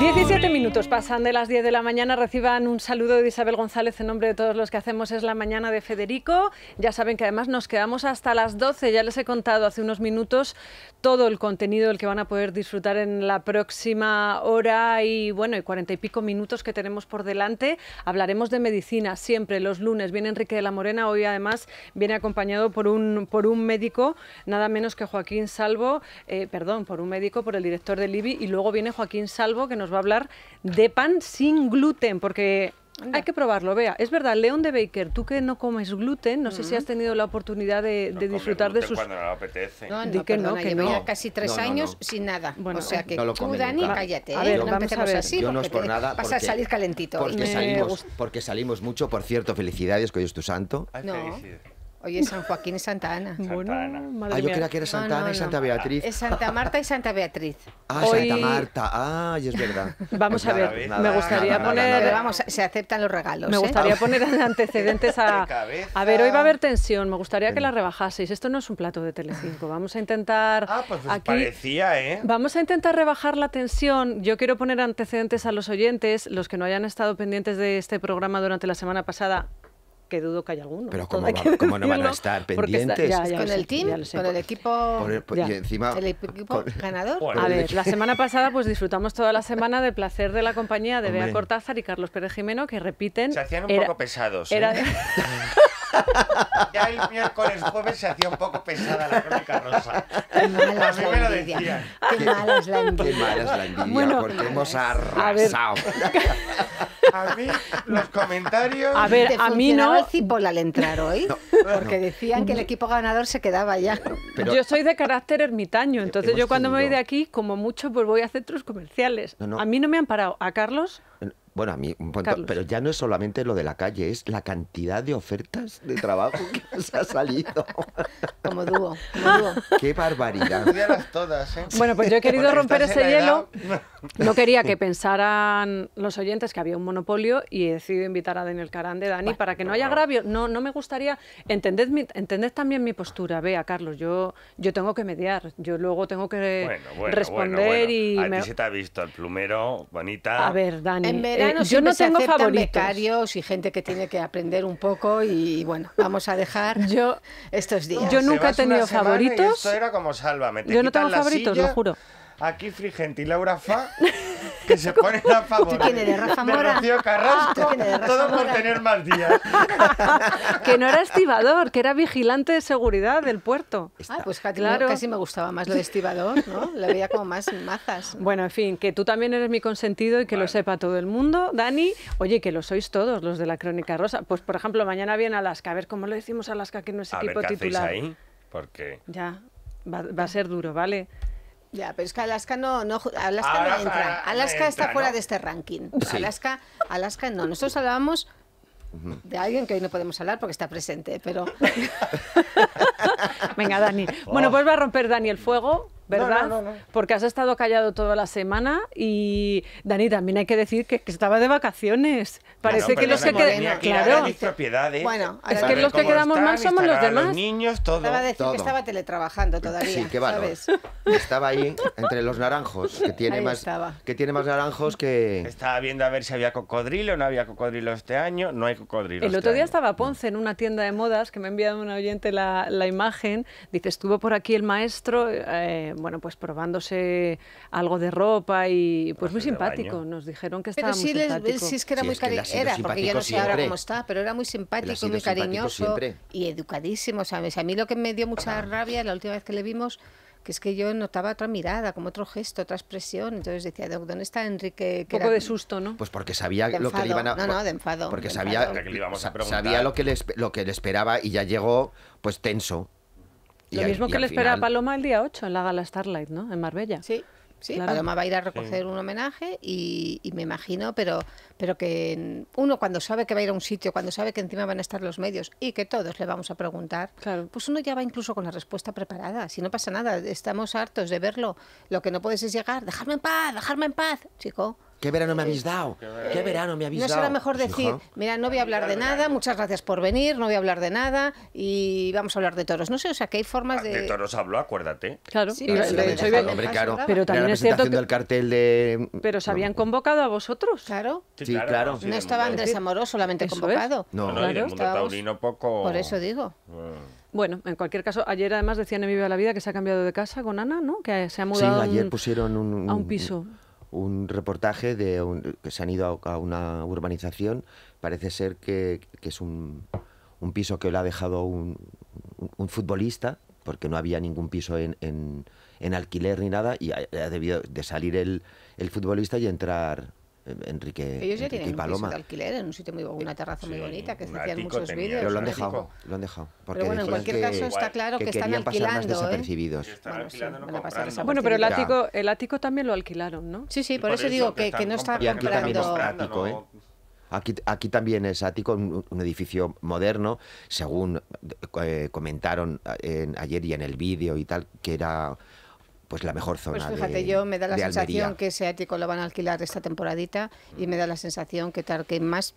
17 minutos pasan de las 10 de la mañana. Reciban un saludo de Isabel González en nombre de todos los que hacemos Es la Mañana de Federico. Ya saben que además nos quedamos hasta las 12. Ya les he contado hace unos minutos todo el contenido del que van a poder disfrutar en la próxima hora y bueno, y cuarenta y pico minutos que tenemos por delante. Hablaremos de medicina siempre los lunes. Viene Enrique de la Morena. Hoy además viene acompañado por un, por un médico, nada menos que Joaquín Salvo, eh, perdón, por un médico, por el director de IBI. Y luego viene Joaquín Salvo que nos nos va a hablar de pan sin gluten, porque Hay que probarlo, vea. Es verdad, León de Baker, tú que no comes gluten, no sé si has tenido la oportunidad de, disfrutar de sus... cuando no apetece. No, que no, que no. Ya casi tres años sin nada. o sea que lo tú, Dani, cállate. ¿eh? no vamos así no es por nada vas a salir calentito. Porque, salimos, mucho. Por cierto, felicidades, que hoy es tu santo. Oye, San Joaquín y Santa Ana. bueno, ah, yo creía que era Santa Ana y Santa Beatriz. Es Santa Marta y Santa Beatriz. Ah, Santa Marta. Ah, y es verdad. Vamos a ver, me gustaría poner... Vamos, se aceptan los regalos. Me ¿eh? gustaría poner antecedentes a... A ver, hoy va a haber tensión, me gustaría que la rebajaseis. Esto no es un plato de Telecinco, vamos a intentar... Ah, pues, pues parecía, ¿eh? Vamos a intentar rebajar la tensión. Yo quiero poner antecedentes a los oyentes, los que no hayan estado pendientes de este programa durante la semana pasada que dudo que haya alguno. Pero ¿cómo, no van a estar pendientes? con el team, con el equipo, ganador. a ver, la semana pasada pues disfrutamos toda la semana del placer de la compañía de Bea Cortázar y Carlos Pérez Jimeno que repiten... Se hacían un poco pesados. ¿eh? ya el miércoles jueves se hacía un poco pesada la crónica rosa. Qué mala me la envidia. Qué mala es la envidia. Qué mala la porque hemos arrasado. A, mí los comentarios... A ver, a mí no... el cipol al entrar hoy? porque decían que el equipo ganador se quedaba ya. Yo soy de carácter ermitaño, entonces yo cuando me voy de aquí, como mucho, pues voy a centros comerciales. a mí no me han parado. A Carlos... Bueno, a mí un punto, pero ya no es solamente lo de la calle, es la cantidad de ofertas de trabajo que nos ha salido. Como dúo, Qué barbaridad. ¿eh? Bueno, pues yo he querido romper ese hielo. No quería que pensaran los oyentes que había un monopolio y he decidido invitar a Daniel Carán de Dani para que no, haya agravio. No, no me gustaría. Entended, mi, entended también mi postura. Vea, Carlos, yo, yo tengo que mediar. Yo luego tengo que responder y. A ti se te ha visto el plumero, bonita. A ver, Dani. Eh, yo no tengo favoritos. y gente que tiene que aprender un poco y, bueno, vamos a dejar yo, estos días. Yo nunca he tenido favoritos. era como yo no tengo favoritos, lo juro aquí Frigente y Laura Fa que se ponen a favor de, de Rafa Mora? Carrasco, todo por tener más días. que no era estibador, que era vigilante de seguridad del puerto. Ah, pues casi me gustaba más lo de estibador, ¿no? Le veía como más mazas. Bueno, en fin, que tú también eres mi consentido y que lo sepa todo el mundo, Dani. Oye, que lo sois todos los de la Crónica Rosa. Pues, por ejemplo, mañana viene Alaska. A ver, ¿cómo le decimos a Alaska que no es equipo ver, ¿qué titular? ahí? Porque... Ya, va a ser duro, ¿vale? Ya, pero es que Alaska no, Alaska no entra. Alaska está fuera de este ranking. Alaska, Alaska no. Nosotros hablábamos de alguien que hoy no podemos hablar porque está presente, pero. Venga, Dani. Bueno, oh. pues va a romper Dani el fuego. ¿verdad? Porque has estado callado toda la semana y Dani, también hay que decir que, estaba de vacaciones. Parece que los que Claro. Bueno, es que los que quedamos mal somos los demás. niños, Estaba a decir que estaba teletrabajando todavía. Sí, qué Estaba ahí entre los naranjos, que tiene, más, que tiene más naranjos que. Estaba viendo a ver si había cocodrilo, no había cocodrilo este año, no hay cocodrilo. El este otro día estaba Ponce en una tienda de modas que me ha enviado un oyente la, imagen. Dice, estuvo por aquí el maestro. Eh, bueno, pues probándose algo de ropa y pues muy simpático. Nos dijeron que estaba pero muy simpático. sí es que era muy cariñoso, era, porque yo no sé ahora cómo está, pero era muy simpático, muy cariñoso y educadísimo, ¿sabes? A mí lo que me dio mucha rabia la última vez que le vimos que es que yo notaba otra mirada, como otro gesto, otra expresión. Entonces decía, ¿dónde está Enrique? Un poco de susto, ¿no? Pues porque sabía lo que le iban a... No, no, de enfado. Porque sabía, sabía lo que, lo que le esperaba y ya llegó pues tenso. Lo mismo que le espera a Paloma el día 8 en la gala Starlight, ¿no? En Marbella. Sí. Sí, Paloma va a ir a recoger un homenaje y, me imagino, pero, pero que uno cuando sabe que va a ir a un sitio, cuando sabe que encima van a estar los medios y que todos le vamos a preguntar, claro. pues uno ya va incluso con la respuesta preparada. Si no pasa nada, estamos hartos de verlo. Lo que no puedes es llegar, dejarme en paz, dejarme en paz, chico. ¿Qué verano me habéis dado? ¿Qué verano me habéis dado? No será mejor decir, mira, no voy a hablar de nada, muchas gracias por venir, no voy a hablar de nada y vamos a hablar de toros. No sé, o sea, que hay formas ah, de... De toros habló, acuérdate. Claro. Sí, ah, de Pero también es cierto que... cartel de... Pero se habían convocado a vosotros. Claro. Sí, claro. no estaba Andrés solamente convocado. No, no, claro. poco... Por eso digo. Mm. Bueno, en cualquier caso, ayer además decían en Viva la Vida que se ha cambiado de casa con Ana, ¿no? Que se ha mudado sí, ayer pusieron un, a un piso un reportaje de que se han ido a, una urbanización. Parece ser que, es un, piso que le ha dejado un, futbolista, porque no había ningún piso en, en, alquiler ni nada, y ha, ha, debido de salir el, el futbolista y entrar eh, Enrique, Ellos ya tienen y Paloma. un piso de alquiler en un sitio muy una terraza muy bonita que se hacían muchos vídeos. Pero lo han dejado, lo han dejado. Porque pero bueno, en cualquier caso está claro que, están alquilando, pasar más ¿eh? desapercibidos. ¿eh? Bueno, alquilando, no bueno, pero el ático, el ático también lo alquilaron, ¿no? Sí, sí, por, eso, digo que, que no está comprando. Y aquí también es ático, ¿eh? Aquí, aquí, también es ático, un, edificio moderno, según eh, comentaron en, ayer y en el vídeo y tal, que era pues la mejor pues zona. Pues fíjate, yo me da la sensación que ese ático lo van a alquilar esta temporadita y me da la sensación que tal que más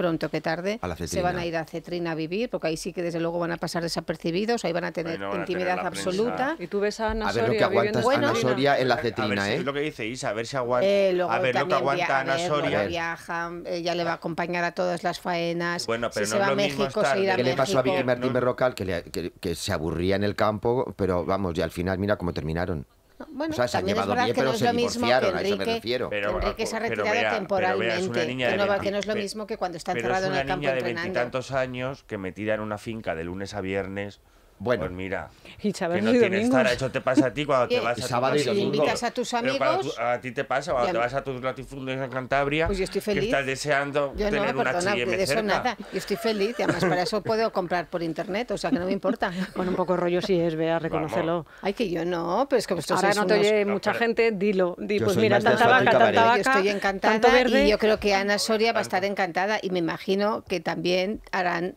pronto que tarde, se van a ir a Cetrina a vivir, porque ahí sí que desde luego van a pasar desapercibidos, ahí van a tener intimidad absoluta. Y tú ves a Ana Soria. A ver Ana Soria en la Cetrina, a ver, ¿eh? Es lo que dice Isa, a ver si aguanta. Eh, a ver lo que aguanta Ana Soria. ella le va a acompañar a todas las faenas. Bueno, pero si no se va a México, se ¿Qué le pasó a Vicky Martín Berrocal? Que, le, que, que se aburría en el campo, pero vamos, y al final mira cómo terminaron. Bueno, o sea, se han llevado bien, pero no se divorciaron, Enrique, a eso me refiero. Pero, Enrique se ha retirado pero temporalmente, pero que, no, 20, que, no, es lo mismo que cuando está encerrado en el campo entrenando. es una niña de veintitantos años que metida en una finca de lunes a viernes bueno, pues mira, que no tienes estar, eso te pasa a ti cuando te vas a sábado y domingo. a tus amigos. ti te pasa cuando te vas a tus latifundios en Cantabria. Pues yo estoy feliz. Que estás deseando yo tener no, una perdona, HM de eso nada. Yo estoy feliz y además para eso puedo comprar por internet, o sea que no me importa. Con un poco rollo si es, vea, reconocerlo. Ay, que yo no, pero es que Ahora no te oye mucha gente, dilo. Di, pues mira, tanta vaca, tanta vaca. Yo estoy encantada y yo creo que Ana Soria va a estar encantada y me imagino que también harán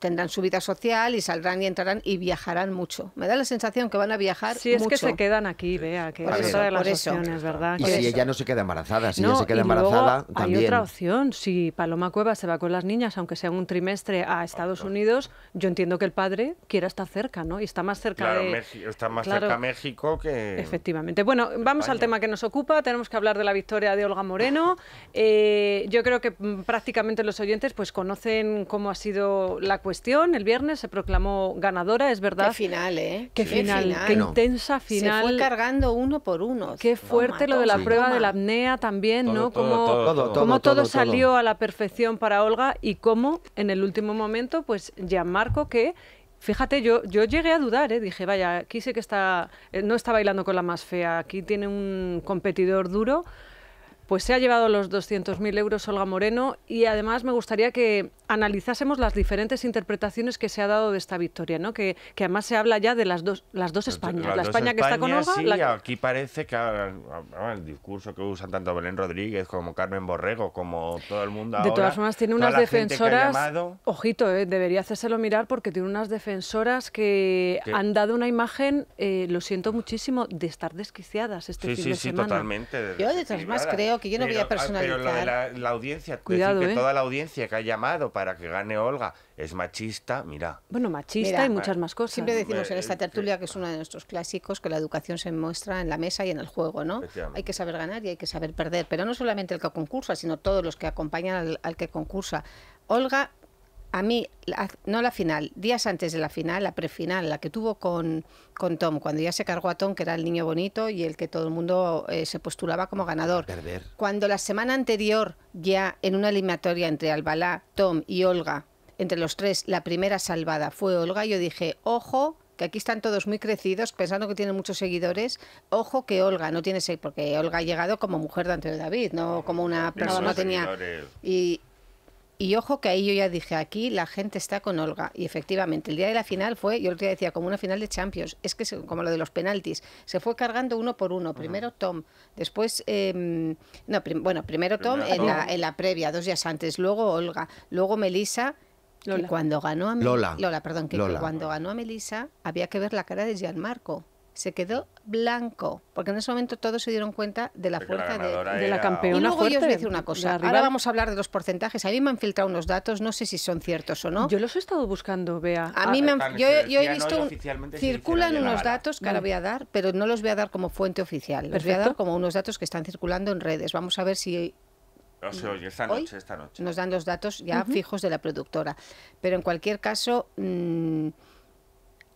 tendrán su vida social y saldrán y entrarán y viajarán mucho. Me da la sensación que van a viajar sí, mucho. es que se quedan aquí, vea, que es otra de las opciones, ¿verdad? Y si ella no se queda embarazada, si no, ella se queda embarazada, también. Hay otra opción, si Paloma Cueva se va con las niñas, aunque sea un trimestre a Estados Unidos, yo entiendo que el padre quiera estar cerca, ¿no? Y está más cerca de... México, está más cerca cerca México que... Efectivamente. Bueno, vamos al tema que nos ocupa, tenemos que hablar de la victoria de Olga Moreno. Eh, yo creo que prácticamente los oyentes pues conocen cómo ha sido la cuestión el viernes se proclamó ganadora, es verdad. Qué final, ¿eh? Qué, final, qué intensa final. Se fue cargando uno por uno. Qué fuerte lo de la prueba de la apnea también, ¿no? Como todo, salió a la perfección para Olga y cómo en el último momento, pues Marco, que Fíjate, yo, yo llegué a dudar, ¿eh? dije, vaya, aquí sé que está, eh, no está bailando con la más fea, aquí tiene un competidor duro, pues se ha llevado los 200.000 euros Olga Moreno y además me gustaría que analizásemos las diferentes interpretaciones que se ha dado de esta victoria, ¿no? que, además se habla ya de las dos, las dos Españas, la España que está con Sí, aquí parece que el discurso que usan tanto Belén Rodríguez como Carmen Borrego, como todo el mundo ahora... De todas formas, tiene unas defensoras... Llamado... Ojito, eh, debería hacérselo mirar porque tiene unas defensoras que han dado una imagen, eh, lo siento muchísimo, de estar desquiciadas este sí, fin sí, de semana. Sí, totalmente. Yo de todas formas, creo que yo no voy a personalizar... Pero ah, de la, audiencia, Cuidado, que eh. toda la audiencia que ha llamado para para que gane Olga. Es machista, mira. Bueno, machista y muchas más cosas. Siempre decimos en esta eh, eh, tertulia, que eh, es uno de nuestros clásicos, que la educación se muestra en la mesa y en el juego, ¿no? Hay que saber ganar y hay que saber perder, pero no solamente el que concursa, sino todos los que acompañan al, al que concursa. Olga a mí, no la final, días antes de la final, la prefinal, la que tuvo con, con Tom, cuando ya se cargó a Tom, que era el niño bonito y el que todo el mundo eh, se postulaba como ganador. Cuando la semana anterior, ya en una eliminatoria entre Albalá, Tom y Olga, entre los tres, la primera salvada fue Olga, yo dije, ojo, que aquí están todos muy crecidos, pensando que tienen muchos seguidores. Ojo que Olga no tiene porque Olga ha llegado como mujer de Antonio David, no como una persona no, tenía. Y y ojo que ahí yo ya dije, aquí la gente está con Olga. Y efectivamente, el día de la final fue, yo el día decía, como una final de Champions. Es que como lo de los penaltis. Se fue cargando uno por uno. Primero Tom, después... Em, no, bueno, primero Tom, en, La, previa, dos días antes. Luego Olga, luego Melissa... Lola. cuando ganó a Lola. perdón, cuando ganó a Melissa había que ver la cara de Gianmarco se quedó blanco, porque en ese momento todos se dieron cuenta de la fuerza de, la campeona. Y luego yo os voy a decir una cosa, ahora vamos a hablar de los porcentajes, a mí me han filtrado unos datos, no sé si son ciertos o no. Yo los he estado buscando, vea A mí ah, me han, yo, yo, he este visto, circulan unos datos que ahora voy a dar, pero no los voy a dar como fuente oficial, los voy a dar como unos datos que están circulando en redes, vamos a ver si No oye esta noche, esta noche. Nos dan los datos ya fijos de la productora. Pero en cualquier caso, mm,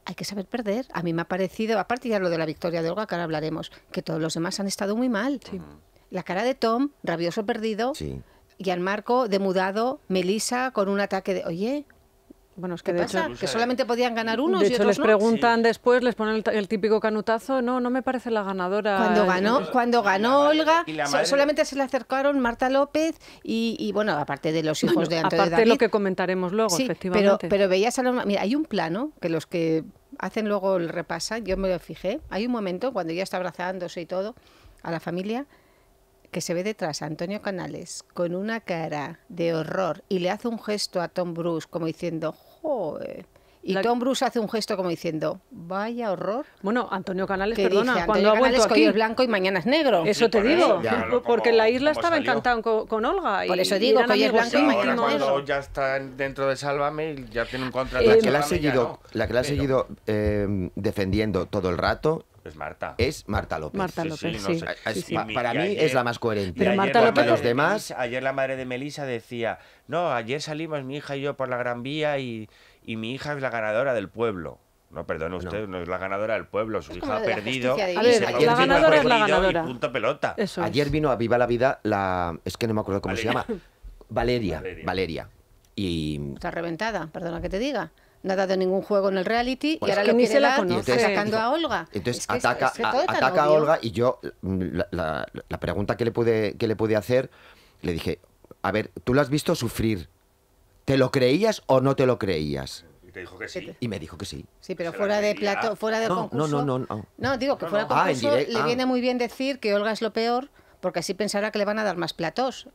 hay que saber perder. A mí me ha parecido, aparte ya lo de la victoria de Olga, que ahora hablaremos, que todos los demás han estado muy mal. La cara de Tom, rabioso perdido, y al marco demudado, Melissa con un ataque de, oye, bueno, es que que solamente podían ganar unos de y hecho, les preguntan después, les ponen el, típico canutazo, no, no me parece la ganadora. Cuando ganó, cuando ganó Olga, solamente se le acercaron Marta López y, bueno, aparte de los hijos de Antonio aparte de lo que comentaremos luego, efectivamente. Pero, pero veías a los... Mira, hay un plano que los que hacen luego el repasa, yo me lo fijé, hay un momento cuando ella está abrazándose y todo a la familia que se ve detrás a Antonio Canales con una cara de horror y le hace un gesto a Tom Bruce como diciendo, joder. Y Tom Bruce hace un gesto como diciendo, vaya horror. Bueno, Antonio Canales, perdona, cuando ha vuelto aquí. blanco y mañana es negro. Eso te digo, porque en la isla estaba encantado con, Olga. Y, por eso digo que es blanco y mañana cuando ya está dentro de Sálvame, ya tiene un contrato. Eh, la, que la, ha seguido, eh, defendiendo todo el rato es Marta. Es Marta López. para mí es la más coherente. Pero Marta Los demás... Ayer la madre de Melisa decía, no, ayer salimos mi hija y yo por la Gran Vía y, mi hija es la ganadora del pueblo. No, perdone usted, no. es la ganadora del pueblo, su hija ha perdido. Ayer la, punto pelota. Ayer vino a Viva la Vida la... Es que no me acuerdo cómo se llama. Valeria, Valeria. Valeria. Y... Está reventada, perdona que te diga no ha dado ningún juego en el reality y pues ahora lo quiere la dar atacando a Olga. Entonces ataca, a, ataca Olga y yo mm, la, pregunta que le, pude, que le pude hacer, le dije, a ver, tú lo has visto sufrir, ¿te lo creías o no te lo creías? Y me dijo que sí. Sí, pero fuera de plato, fuera de concurso. No, no, no, no. digo que fuera de ah, concurso le ah. viene muy bien decir que Olga es lo peor, porque así pensará que le van a dar más platos.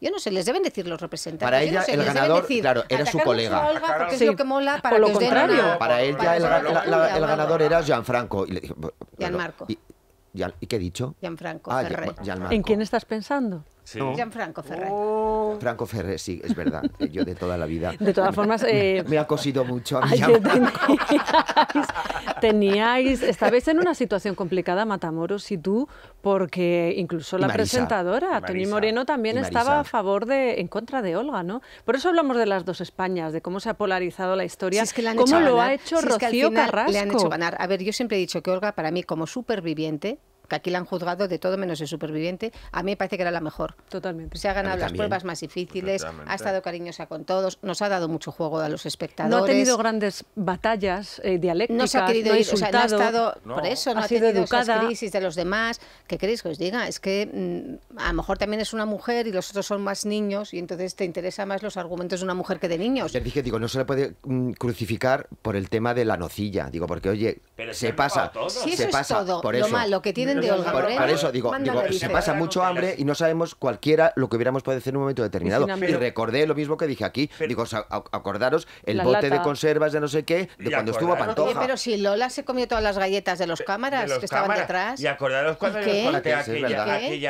Yo no sé, les deben decir los representantes. Para ella, no sé, el ganador, decir, claro, era su colega. A porque es lo que mola para lo contrario. para ella, para el, el, ganador era Gianfranco. Y le dije, Gianmarco. Bueno, y, qué he dicho? Gianfranco ah, Gianmarco. ¿En quién estás pensando? Sí. Gianfranco Ferrer. Oh. Franco Ferrer, sí, es verdad. Eh, yo de toda la vida. De todas formas. Eh, me ha cosido mucho. A mí teníais, teníais, estabais en una situación complicada, Matamoros y tú, porque incluso la presentadora, Toni Moreno, también estaba a favor de, en contra de Olga, ¿no? Por eso hablamos de las dos Españas, de cómo se ha polarizado la historia, cómo lo ha hecho Rocío Carrasco. Le han hecho ganar. A ver, yo siempre he dicho que Olga, para mí, como superviviente, que aquí la han juzgado de todo menos el superviviente, a mí me parece que era la mejor. Totalmente. Se ha ganado las pruebas más difíciles, ha estado cariñosa con todos, nos ha dado mucho juego a los espectadores. No ha tenido grandes batallas eh, dialécticas, no se ha querido ir, no ha estado, por eso no ha, tenido educada. crisis de los demás. ¿Qué queréis que os diga? Es que mm, a lo mejor también es una mujer y los otros son más niños y entonces te interesa más los argumentos de una mujer que de niños. Yo dije, digo, no se le puede mm, crucificar por el tema de la nocilla, digo, porque oye, se, pasa, se, pasa todo. por eso. Lo que tienen por, eso digo, se pasa mucho hambre y no sabemos cualquiera lo que hubiéramos podido hacer en un momento determinado. y recordé lo mismo que dije aquí. digo, acordaros el bote de conservas de no sé qué de cuando estuvo Pantoja. pero si Lola se comió todas las galletas de los cámaras que estaban detrás. Y acordaros cuando yo aquella,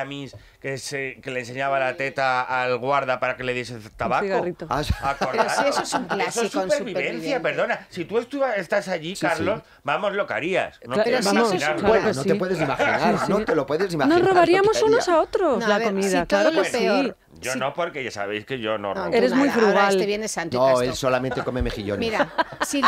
que, se, le enseñaba la teta al guarda para que le diese tabaco. Cigarrito. Ah, ah, eso es un clásico. Eso es supervivencia, perdona. Si tú estás allí, Carlos, vamos, lo que harías. No, te puedes imaginar. No te lo puedes imaginar. Nos robaríamos unos a otros la comida. claro que sí. Yo no, porque ya sabéis que yo no, robo. Eres muy frugal. Ahora este viene no, él solamente come mejillones. Mira, si,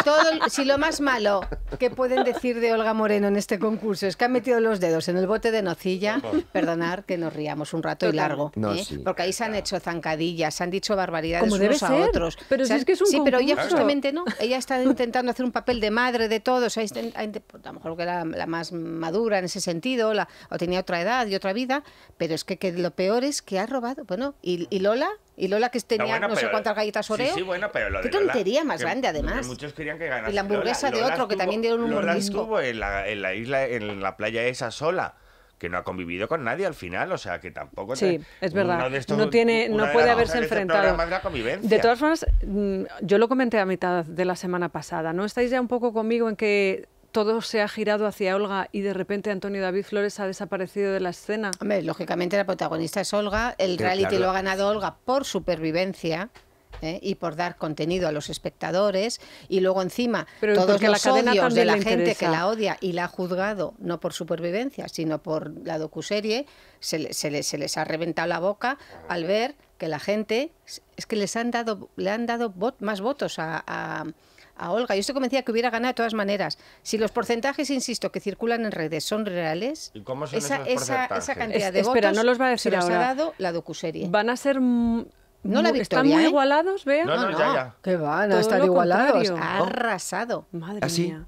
si lo más malo que pueden decir de Olga Moreno en este concurso es que ha metido los dedos en el bote de nocilla, perdonar que nos riamos un rato y largo. ¿eh? Porque ahí se han hecho zancadillas, se han dicho barbaridades a otros. Pero es que es un Sí, pero ella justamente no. Ella está intentando hacer un papel de madre de todos. Pues, a lo mejor que era la más madura en ese sentido, o tenía otra edad y otra vida, pero es que, lo peor es que ha robado. Bueno, y, Lola, y Lola que tenía no, sé cuántas galletas Oreo. Qué tontería más grande además. Muchos querían que Y la hamburguesa de otro que también dieron un Lola estuvo en la isla en la playa esa sola que no ha convivido con nadie al final, o sea que tampoco sí es verdad no tiene no puede haberse enfrentado de, todas formas mm, yo lo comenté a mitad de la semana pasada, no estáis ya un poco conmigo en que todo se ha girado hacia Olga y de repente Antonio David Flores ha desaparecido de la escena. lógicamente la protagonista es Olga, el reality lo ha ganado Olga por supervivencia. ¿eh? y por dar contenido a los espectadores y luego encima todos los la odios de la gente que la odia y la ha juzgado no por supervivencia sino por la docuserie se, se, les ha reventado la boca al ver que la gente es que les han dado le han dado más votos a, Olga. Yo estoy convencida que hubiera ganado de todas maneras. Si los porcentajes, insisto, que circulan en redes son reales, ¿Y esa, esa, esa, cantidad de votos no los se ha dado la docuserie. Van a ser no la victoria, ¿Están muy ¿eh? igualados, vean. No, no, ah, ya, ya. Que va, no están igualados. Ha arrasado. Madre ah, mía.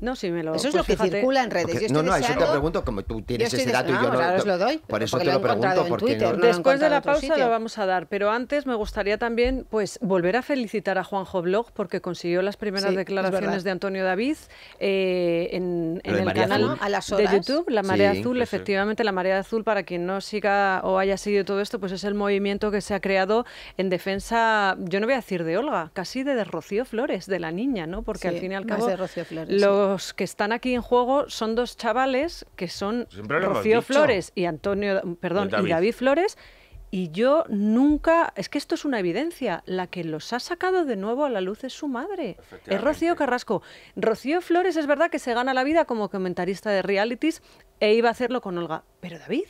¿no? me lo... Eso es pues lo que circula en redes. no, no, eso te pregunto, como tú tienes ese dato y yo no... lo doy. Por eso te lo, pregunto, porque... Después de la pausa lo vamos a dar, pero antes me gustaría también pues volver a felicitar a Juanjo Blog porque consiguió las primeras declaraciones de Antonio David eh, en, el canal de YouTube, La Marea Azul, pues efectivamente, La Marea Azul, para quien no siga o haya seguido todo esto, pues es el movimiento que se ha creado en defensa, yo no voy a decir de Olga, casi de, Rocío Flores, de la niña, ¿no? Porque al fin y al cabo de Rocío Flores, los que están aquí en juego son dos chavales que son pues Rocío Flores y Antonio, perdón, David. Flores. Y yo nunca, es que esto es una evidencia, la que los ha sacado de nuevo a la luz es su madre, es Rocío Carrasco. Rocío Flores es verdad que se gana la vida como comentarista de realities e iba a hacerlo con Olga, pero David,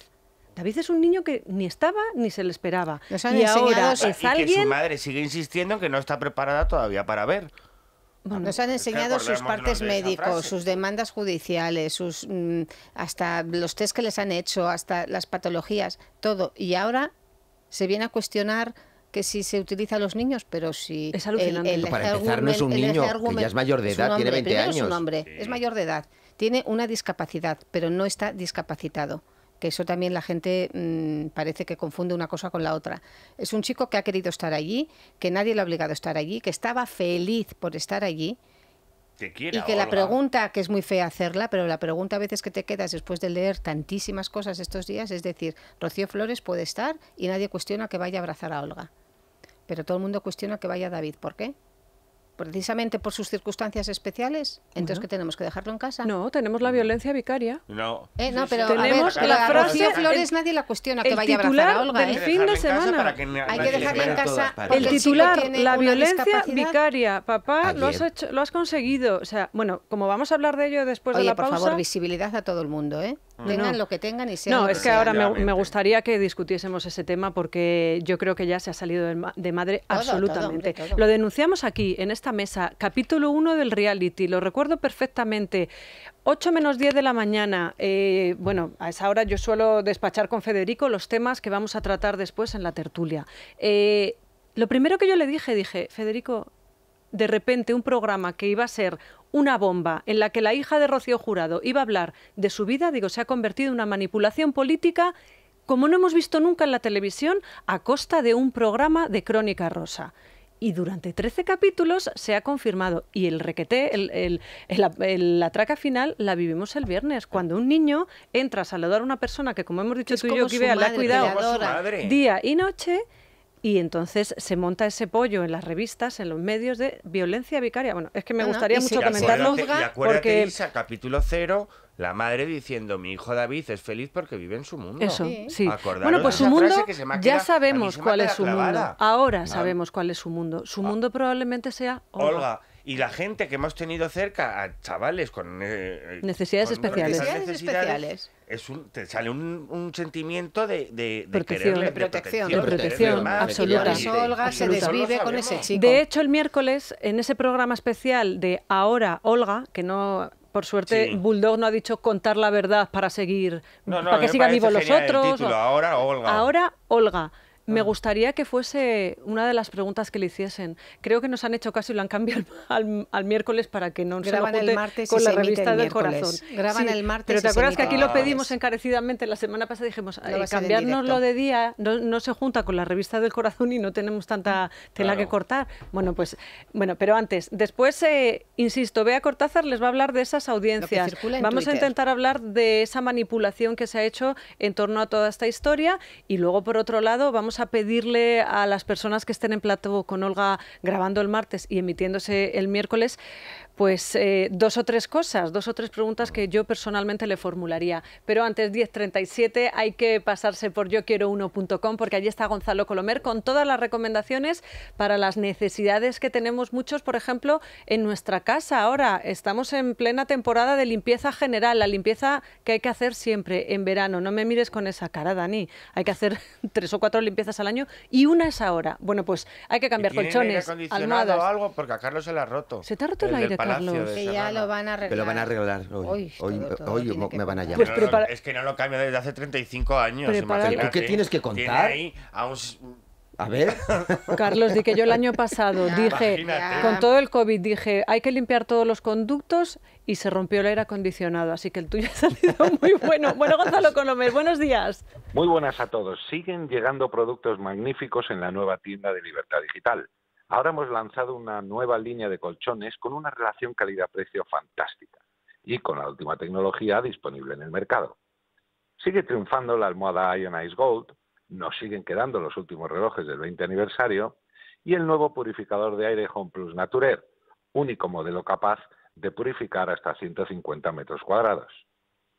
David es un niño que ni estaba ni se le esperaba. y ahora que su madre sigue insistiendo en que no está preparada todavía para ver nos han enseñado sus partes médicos, sus demandas judiciales, sus mm, hasta los test que les han hecho, hasta las patologías, todo. Y ahora se viene a cuestionar que si se utiliza a los niños, pero si... Es El, para empezar, no es un niño que ya es mayor de edad, tiene 20 años. Es un hombre, es mayor de edad, tiene una discapacidad, pero no está discapacitado que eso también la gente mm, parece que confunde una cosa con la otra. Es un chico que ha querido estar allí, que nadie le ha obligado a estar allí, que estaba feliz por estar allí. y que la pregunta, que es muy fea hacerla, pero la pregunta a veces que te quedas después de leer tantísimas cosas estos días es decir, Rocío Flores puede estar y nadie cuestiona que vaya a abrazar a Olga. Pero todo el mundo cuestiona que vaya a David. ¿Por qué? precisamente por sus circunstancias especiales, entonces que tenemos que dejarlo en casa. No, tenemos la violencia vicaria. No. pero tenemos la frase Flores nadie la cuestiona que vaya a a ¿eh? fin de semana. Hay que en casa. El titular, la violencia vicaria, papá, lo has hecho, lo has conseguido, o sea, bueno, como vamos a hablar de ello después de la pausa. por favor, visibilidad a todo el mundo, ¿eh? Ah. Tengan no. lo que tengan y sean. No, es que, ahora me, gustaría que discutiésemos ese tema porque yo creo que ya se ha salido de, madre absolutamente. Lo denunciamos aquí, en esta mesa, capítulo 1 del reality, lo recuerdo perfectamente. 8 menos 10 de la mañana. Eh, bueno, a esa hora yo suelo despachar con Federico los temas que vamos a tratar después en la tertulia. Eh, lo primero que yo le dije, dije, Federico, de repente un programa que iba a ser una bomba en la que la hija de Rocío Jurado iba a hablar de su vida, digo, se ha convertido en una manipulación política como no hemos visto nunca en la televisión a costa de un programa de Crónica Rosa y durante 13 capítulos se ha confirmado. Y el requete, el, la traca final, la vivimos el viernes, cuando un niño entra a saludar a una persona que, como hemos dicho es tú y yo, que la ha cuidado día y noche y entonces se monta ese pollo en las revistas, en los medios de violencia vicaria. Bueno, es que me gustaría mucho comentarlo. y acuérdate, capítulo cero, la madre diciendo, mi hijo David es feliz porque vive en su mundo. Eso, sí. bueno, pues su mundo, ya sabemos cuál es su mundo. Ahora sabemos cuál es su mundo. Su ah. mundo probablemente sea Olga. Olga y la gente que hemos tenido cerca, a chavales con eh, eh, necesidades especiales. especiales. Es te sale un, sentimiento de, de, de protección, de protección, absoluta. Olga se desvive con ese chico. De hecho, el miércoles, en ese programa especial de Ahora Olga, que no por suerte Bulldog no ha dicho contar la verdad para seguir, para que sigan vivos los otros. Título, ahora Olga. Ahora Olga. Me gustaría que fuese una de las preguntas que le hiciesen. Creo que nos han hecho caso y lo han cambiado al, miércoles para que no se lo con la revista del corazón. Graban el martes. Pero te acuerdas que aquí lo pedimos encarecidamente la semana pasada dijimos no lo eh, cambiárnoslo de día no, se junta con la revista del corazón y no tenemos tanta tela que cortar. Bueno, pues bueno, pero antes, después eh, insisto, Bea Cortázar les va a hablar de esas audiencias. Vamos a intentar hablar de esa manipulación que se ha hecho en torno a toda esta historia y luego por otro lado vamos a pedirle a las personas que estén en plato con Olga grabando el martes y emitiéndose el miércoles, pues eh, dos o tres cosas, dos o tres preguntas que yo personalmente le formularía. Pero antes 10.37 hay que pasarse por yo quiero porque allí está Gonzalo Colomer con todas las recomendaciones para las necesidades que tenemos muchos, por ejemplo, en nuestra casa. Ahora estamos en plena temporada de limpieza general, la limpieza que hay que hacer siempre en verano. No me mires con esa cara, Dani. Hay que hacer tres o cuatro limpiezas al año y una es ahora. Bueno, pues hay que cambiar colchones, almohadas. O algo porque a Carlos se le ha roto. Se te ha roto el, el aire que ya lo van a arreglar. lo van a arreglar hoy. Hoy, me, van a llamar. Pues, es que no lo cambio desde hace 35 años. ¿Tú qué tienes que contar? a ver. Carlos, di que yo el año pasado dije, con todo el COVID, dije, hay que limpiar todos los conductos y se rompió el aire acondicionado, así que el tuyo ha salido muy bueno. Bueno, Gonzalo Colomer, buenos días. Muy buenas a todos. Siguen llegando productos magníficos en la nueva tienda de Libertad Digital. Ahora hemos lanzado una nueva línea de colchones con una relación calidad-precio fantástica y con la última tecnología disponible en el mercado. Sigue triunfando la almohada Ionize Gold, nos siguen quedando los últimos relojes del 20 aniversario y el nuevo purificador de aire Home Plus Naturer, único modelo capaz de purificar hasta 150 metros cuadrados.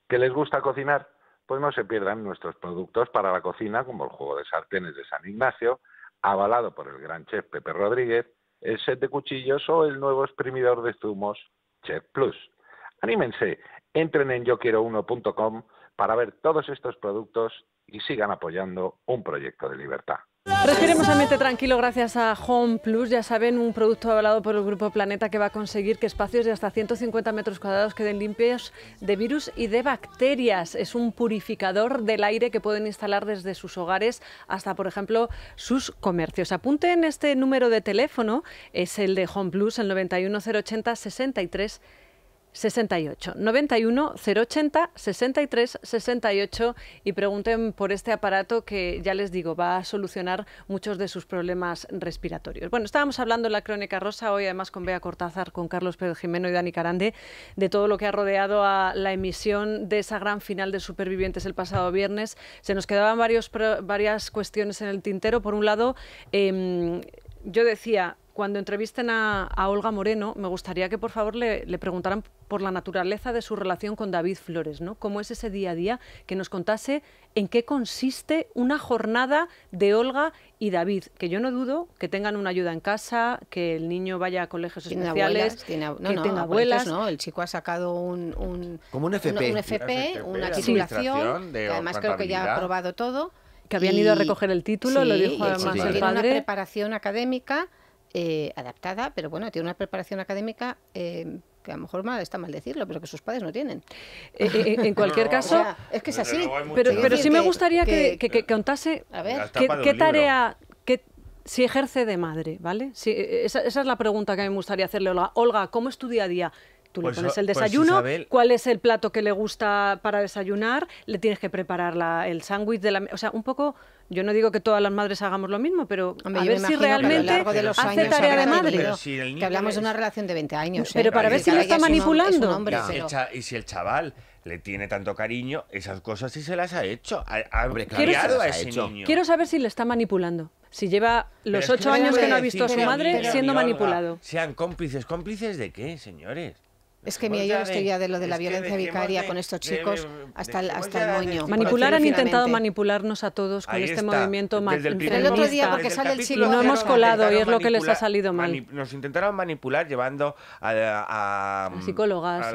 ¿Qué les gusta cocinar? Pues no se pierdan nuestros productos para la cocina como el juego de sartenes de San Ignacio, avalado por el gran chef Pepe Rodríguez, el set de cuchillos o el nuevo exprimidor de zumos Chef Plus. Anímense, entren en yoquiero1.com para ver todos estos productos y sigan apoyando un proyecto de libertad. Respiremos ambiente tranquilo gracias a Home Plus, ya saben, un producto avalado por el Grupo Planeta que va a conseguir que espacios de hasta 150 metros cuadrados queden limpios de virus y de bacterias. Es un purificador del aire que pueden instalar desde sus hogares hasta, por ejemplo, sus comercios. Apunten este número de teléfono, es el de Home Plus, el 91080 63 68 91 080 63 68 y pregunten por este aparato que ya les digo va a solucionar muchos de sus problemas respiratorios. Bueno, estábamos hablando en la Crónica Rosa hoy además con Bea Cortázar, con Carlos Pedro Jimeno y Dani Carande de todo lo que ha rodeado a la emisión de esa gran final de Supervivientes el pasado viernes. Se nos quedaban varios, varias cuestiones en el tintero. Por un lado, em, yo decía, cuando entrevisten a, Olga Moreno, me gustaría que por favor le, preguntaran por la naturaleza de su relación con David Flores, ¿no? ¿Cómo es ese día a día? Que nos contase en qué consiste una jornada de Olga y David, que yo no dudo que tengan una ayuda en casa, que el niño vaya a colegios tiene especiales, abuelas, que tenga abuelas. No, el chico ha sacado un, un un FP, un, FP, una titulación, además creo que ya ha aprobado todo. Que habían ido a recoger el título, lo dijo además el, padre. una preparación académica eh, adaptada, pero bueno, tiene una preparación académica eh, que a lo mejor está mal decirlo, pero que sus padres no tienen. Eh, en cualquier caso, es que es así. Pero, pero, sí me gustaría que, contase qué, tarea, que si ejerce de madre, ¿vale? Si, esa, es la pregunta que me gustaría hacerle. Olga, ¿cómo es tu día a día? Tú le pues pones el pues desayuno, cuál es el plato que le gusta para desayunar, le tienes que preparar el sándwich de la... O sea, un poco... Yo no digo que todas las madres hagamos lo mismo, pero a ver si realmente a hace tarea de madre. que hablamos de una relación de 20 años. Pero ¿eh? para ver si lo está manipulando. Y si el chaval le tiene tanto cariño, esas cosas sí se las ha hecho. Ha, ha a ese niño. Quiero saber si le está manipulando. Si lleva los ocho años que no ha visto a su madre siendo manipulado. Sean cómplices. ¿Cómplices de qué, señores? Es que mi pues yo estoy ya de lo de la violencia vicaria con estos chicos hasta el, hasta el moño. Manipular, han intentado manipularnos a todos con este movimiento más el, otro día, sale el chico... No hemos colado y es lo que les ha salido mal. Nos intentaron manipular llevando a, a, a la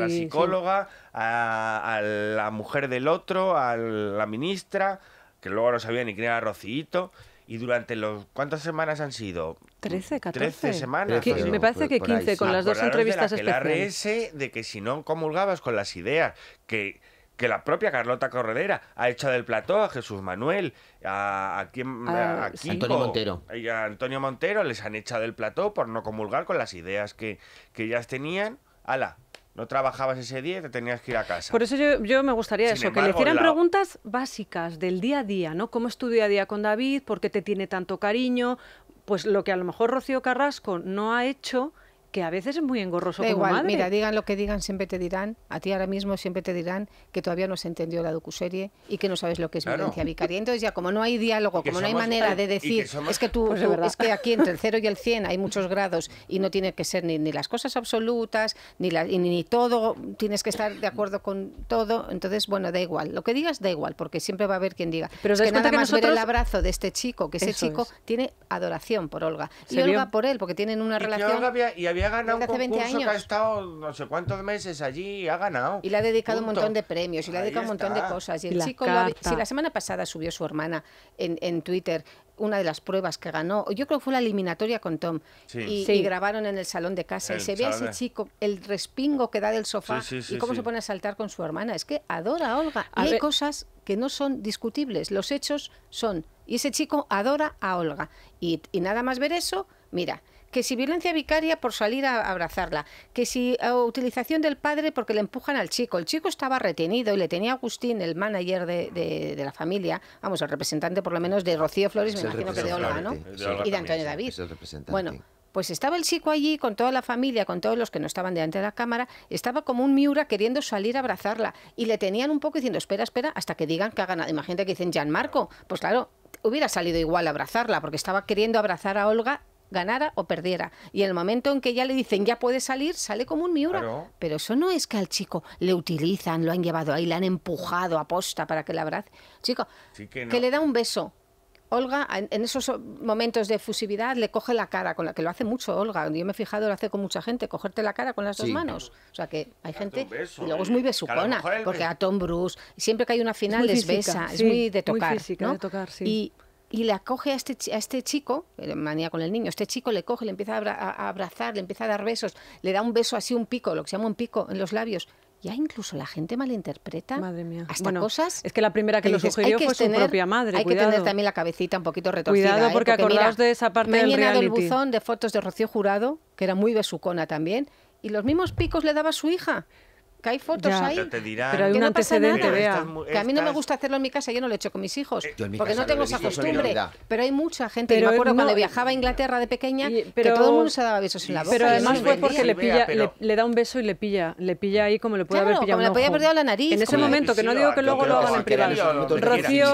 psicóloga, a la mujer del otro, a la ministra que luego no sabía ni quién era Rocito. Y durante los... ¿Cuántas semanas han sido? 13, 14. 13 semanas. me parece que 15 con las dos entrevistas de de que si no comulgabas con las ideas que que la propia Carlota Corredera ha echado del plató a Jesús Manuel, a, a, ah, Antonio Montero. Y a Antonio Montero les han echado del plató por no comulgar con las ideas que, que ellas tenían. ¡Hala! No trabajabas ese día y te tenías que ir a casa. Por eso yo, me gustaría eso, que le hicieran preguntas básicas del día a día, ¿no? ¿Cómo es tu día a día con David? ¿Por qué te tiene tanto cariño? Pues lo que a lo mejor Rocío Carrasco no ha hecho que a veces es muy engorroso. Da igual, mira, digan lo que digan, siempre te dirán, a ti ahora mismo siempre te dirán que todavía no se entendió la docuserie y que no sabes lo que es violencia vicaria. Entonces ya como no hay diálogo, como no hay manera de decir, es que tú, pues es que aquí entre el cero y el 100 hay muchos grados y no tiene que ser ni, las cosas absolutas, ni, ni, todo, tienes que estar de acuerdo con todo, entonces bueno, da igual, lo que digas da igual, porque siempre va a haber quien diga. Pero es que nada que más ver el abrazo de este chico, que ese chico tiene adoración por Olga y Olga por él, porque tienen una relación ha ganado un concurso que ha estado no sé cuántos meses allí y ha ganado. Y le ha dedicado un montón de premios, y le ha dedicado un montón de cosas. Y el chico, si la semana pasada subió su hermana en, Twitter una de las pruebas que ganó, yo creo que fue la eliminatoria con Tom, Y, grabaron en el salón de casa y se ve a ese chico, el respingo que da del sofá y cómo se pone a saltar con su hermana. Es que adora a Olga. hay cosas que no son discutibles, los hechos son. Y ese chico adora a Olga. y nada más ver eso, mira, que si violencia vicaria por salir a abrazarla, que si eh, utilización del padre porque le empujan al chico. El chico estaba retenido y le tenía Agustín, el manager de, de, la familia, vamos, el representante por lo menos de Rocío Flores, me imagino que de Olga, ¿no? y de Antonio David. Bueno, pues estaba el chico allí con toda la familia, con todos los que no estaban delante de la cámara, estaba como un Miura queriendo salir a abrazarla y le tenían un poco diciendo, espera, espera, hasta que digan que hagan, nada. Imagínate que dicen Gianmarco, pues claro, hubiera salido igual a abrazarla porque estaba queriendo abrazar a Olga ganara o perdiera. Y en el momento en que ya le dicen ya puede salir, sale como un miura. Pero eso no es que al chico le utilizan, lo han llevado ahí, le han empujado a posta para que la abrace. Chico, que, le da un beso. Olga, en esos momentos de fusividad, le coge la cara, con la que lo hace mucho Olga. Yo me he fijado, lo hace con mucha gente, cogerte la cara con las dos manos. O sea que hay gente. y luego es eh. muy besucona, porque a Tom Bruce, siempre que hay una final les besa, es muy de tocar. de tocar, sí y le acoge a este, este chico, eh, manía con el niño, este chico le coge, le empieza a, abrazar, le empieza a dar besos, le da un beso así, un pico, lo que se llama un pico en los labios. Ya incluso la gente malinterpreta Madre hasta cosas. Es que la primera que, lo sugirió fue su propia madre. Hay que tener también la cabecita un poquito retorcida. Cuidado ¿eh? porque, acordaos de esa parte del llenado el buzón de fotos de Rocío Jurado, que era muy besucona también, y los mismos picos le daba a su hija que hay fotos ahí. Pero, hay un antecedente, Que a mí no me gusta hacerlo en mi casa, yo no lo he hecho con mis hijos, eh, porque no tengo esa costumbre. Pero hay mucha gente, yo me acuerdo cuando viajaba a Inglaterra de pequeña, que todo el mundo se daba besos en la boca. Pero además fue porque le, pilla, le, da un beso y le pilla, le pilla ahí como le puede haber pillado como le la nariz. En ese momento, que no digo que luego lo hagan en privado. Rocío,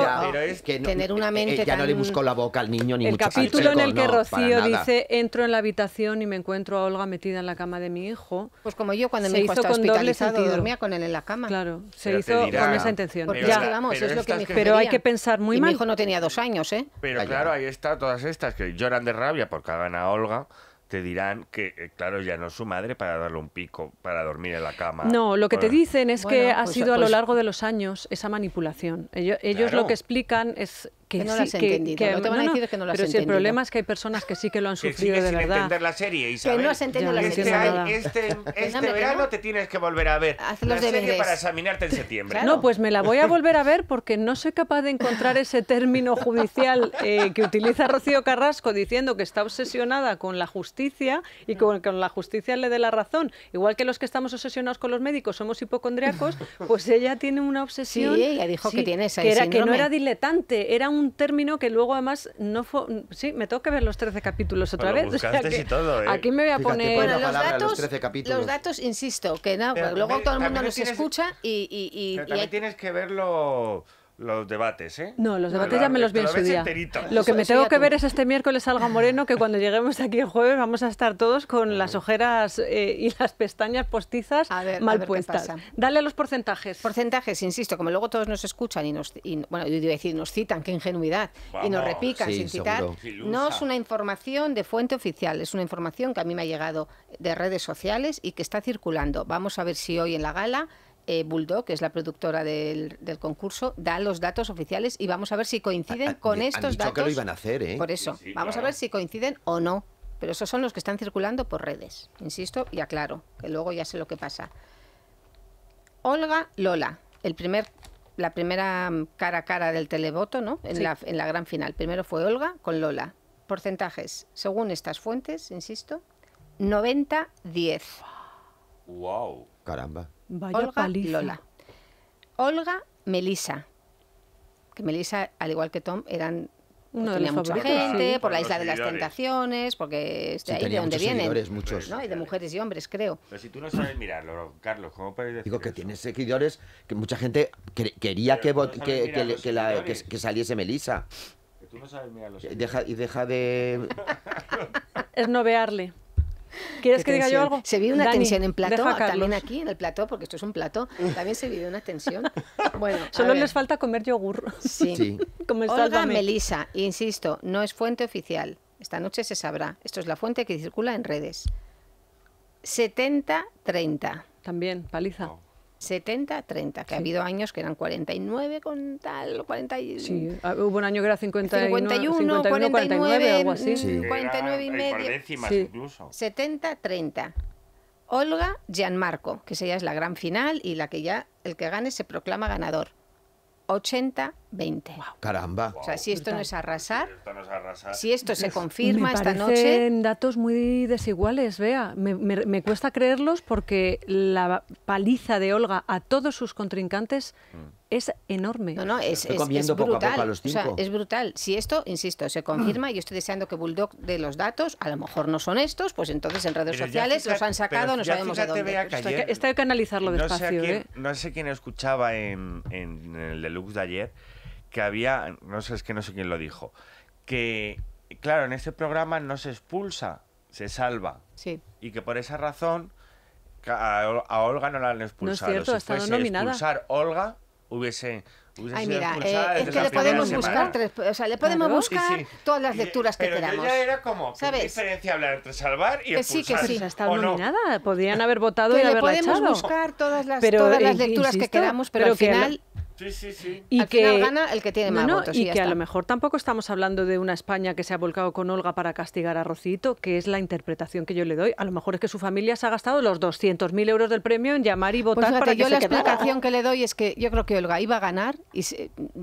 tener una eh, mente eh, Ya no le buscó la boca al niño ni El capítulo en el que Rocío dice, entro en la habitación y me encuentro a Olga metida en la cama de mi hijo. Pues como yo cuando me hijo estaba hospitalizado y dormía con él en la cama. Claro, se hizo con esa intención. ya, pero, es lo que hay que pensar muy mal. Mi hijo no tenía dos años, ¿eh? Pero claro, ahí está, todas estas que lloran de rabia porque hagan a Olga te dirán que, eh, claro, ya no es su madre para darle un pico, para dormir en la cama. No, lo que te dicen es que ha pues, sido a lo pues largo de los años esa manipulación. Ellos, lo que explican es que, no las lo que van a decir que no las entendido. Pero el problema es que hay personas que sí que lo han sufrido de sin verdad. entender la serie, no has entendido la este serie. Este, pues este te tienes que volver a ver la serie para examinarte en septiembre. No, pues me la voy a volver a ver porque no soy capaz de encontrar ese término judicial eh, que utiliza Rocío Carrasco diciendo que está obsesionada con la justicia y con, con la justicia le dé la razón. Igual que los que estamos obsesionados con los médicos somos hipocondriacos, pues ella tiene una obsesión. Sí, ella dijo que tiene esa que, era, que no era diletante, era un un término que luego además no fue... Sí, me tengo que ver los 13 capítulos otra vez. O sea, y todo, ¿eh? Aquí me voy a poner... los datos, los, datos, insisto, que no, luego todo el mundo nos escucha y... y, y, pero también tienes que verlo los debates, ¿eh? No, los debates ya me los vi en su día. Lo que me tengo que ver es este miércoles algo Moreno, que cuando lleguemos aquí el jueves vamos a estar todos con las ojeras eh, y las pestañas postizas mal puestas. Dale los porcentajes. Porcentajes, insisto, como luego todos nos escuchan y nos, citan, qué ingenuidad, y nos repican sin citar, no es una información de fuente oficial, es una información que a mí me ha llegado de redes sociales y que está circulando. Vamos a ver si hoy en la gala eh, Bulldog, que es la productora del, concurso, da los datos oficiales y vamos a ver si coinciden ah, ah, con estos datos. que lo iban a hacer, ¿eh? Por eso, vamos a ver si coinciden o no. Pero esos son los que están circulando por redes, insisto, y aclaro, que luego ya sé lo que pasa. Olga Lola, el primer, la primera mm, cara a cara del televoto, ¿no? En, la, en la gran final. Primero fue Olga con Lola. Porcentajes, según estas fuentes, insisto, 90-10. ¡Wow! Caramba. Vaya Olga paliza. Lola. Olga Melisa. Que Melisa, al igual que Tom, eran pues, no tenía mucha gente, por la isla de las tentaciones, porque sí, de ahí de donde vienen. Muchos. ¿no? Y de mujeres y hombres, creo. Pero si tú no sabes mirarlo, Carlos, ¿cómo puedes decir Digo que seguidores, que mucha gente quería que, que, saliese Melisa. Que tú no sabes mirarlo Y deja de... es novearle. ¿Quieres que diga yo algo? Se vive una tensión en plató, también aquí en el plató, porque esto es un plató, también se vive una tensión. Bueno, solo les falta comer yogur. Sí. Olga Melisa, insisto, no es fuente oficial. Esta noche se sabrá. Esto es la fuente que circula en redes. 70-30. También, paliza. 70-30, que ha habido años que eran 49 con tal, 40 Sí, ah, hubo un año que era 51, 49, 49 algo así. 49 y mm, medio. Sí. 70-30. Olga Gianmarco, que esa es la gran final y la que ya el que gane se proclama ganador. 80 20. Caramba. O sea, si esto no es arrasar, si esto se confirma esta noche. datos muy desiguales, vea. Me, cuesta creerlos porque la paliza de Olga a todos sus contrincantes. Mm. Es enorme. No, no, es, brutal. o es brutal. Si esto, insisto, se confirma, yo estoy deseando que Bulldog de los datos, a lo mejor no son estos, pues entonces en redes sociales los han sacado, no sabemos dónde. Esto que, analizarlo no despacio. Sé quién, ¿eh? No sé quién escuchaba en el deluxe de ayer que había, no sé, es que no sé quién lo dijo, que, claro, en este programa no se expulsa, se salva. Sí. Y que por esa razón a, Olga no la han expulsado. No es cierto, si fuese nominada. expulsar Olga, hubiese Ay, mira, eh, es que le podemos buscar, o sea, le podemos buscar todas las lecturas que queramos. Pero era como, diferencia hablar entre salvar y expulsar? Que sí, que sí. Está nominada, podrían haber votado y haberla echado. le podemos buscar todas las, todas las eh, lecturas que queramos, pero al final Sí, sí, sí. Y que final gana el que tiene más votos. Y, que a lo mejor tampoco estamos hablando de una España que se ha volcado con Olga para castigar a Rocito, que es la interpretación que yo le doy. A lo mejor es que su familia se ha gastado los 200.000 euros del premio en llamar y pues votar para que yo la explicación que le doy es que yo creo que Olga iba a ganar y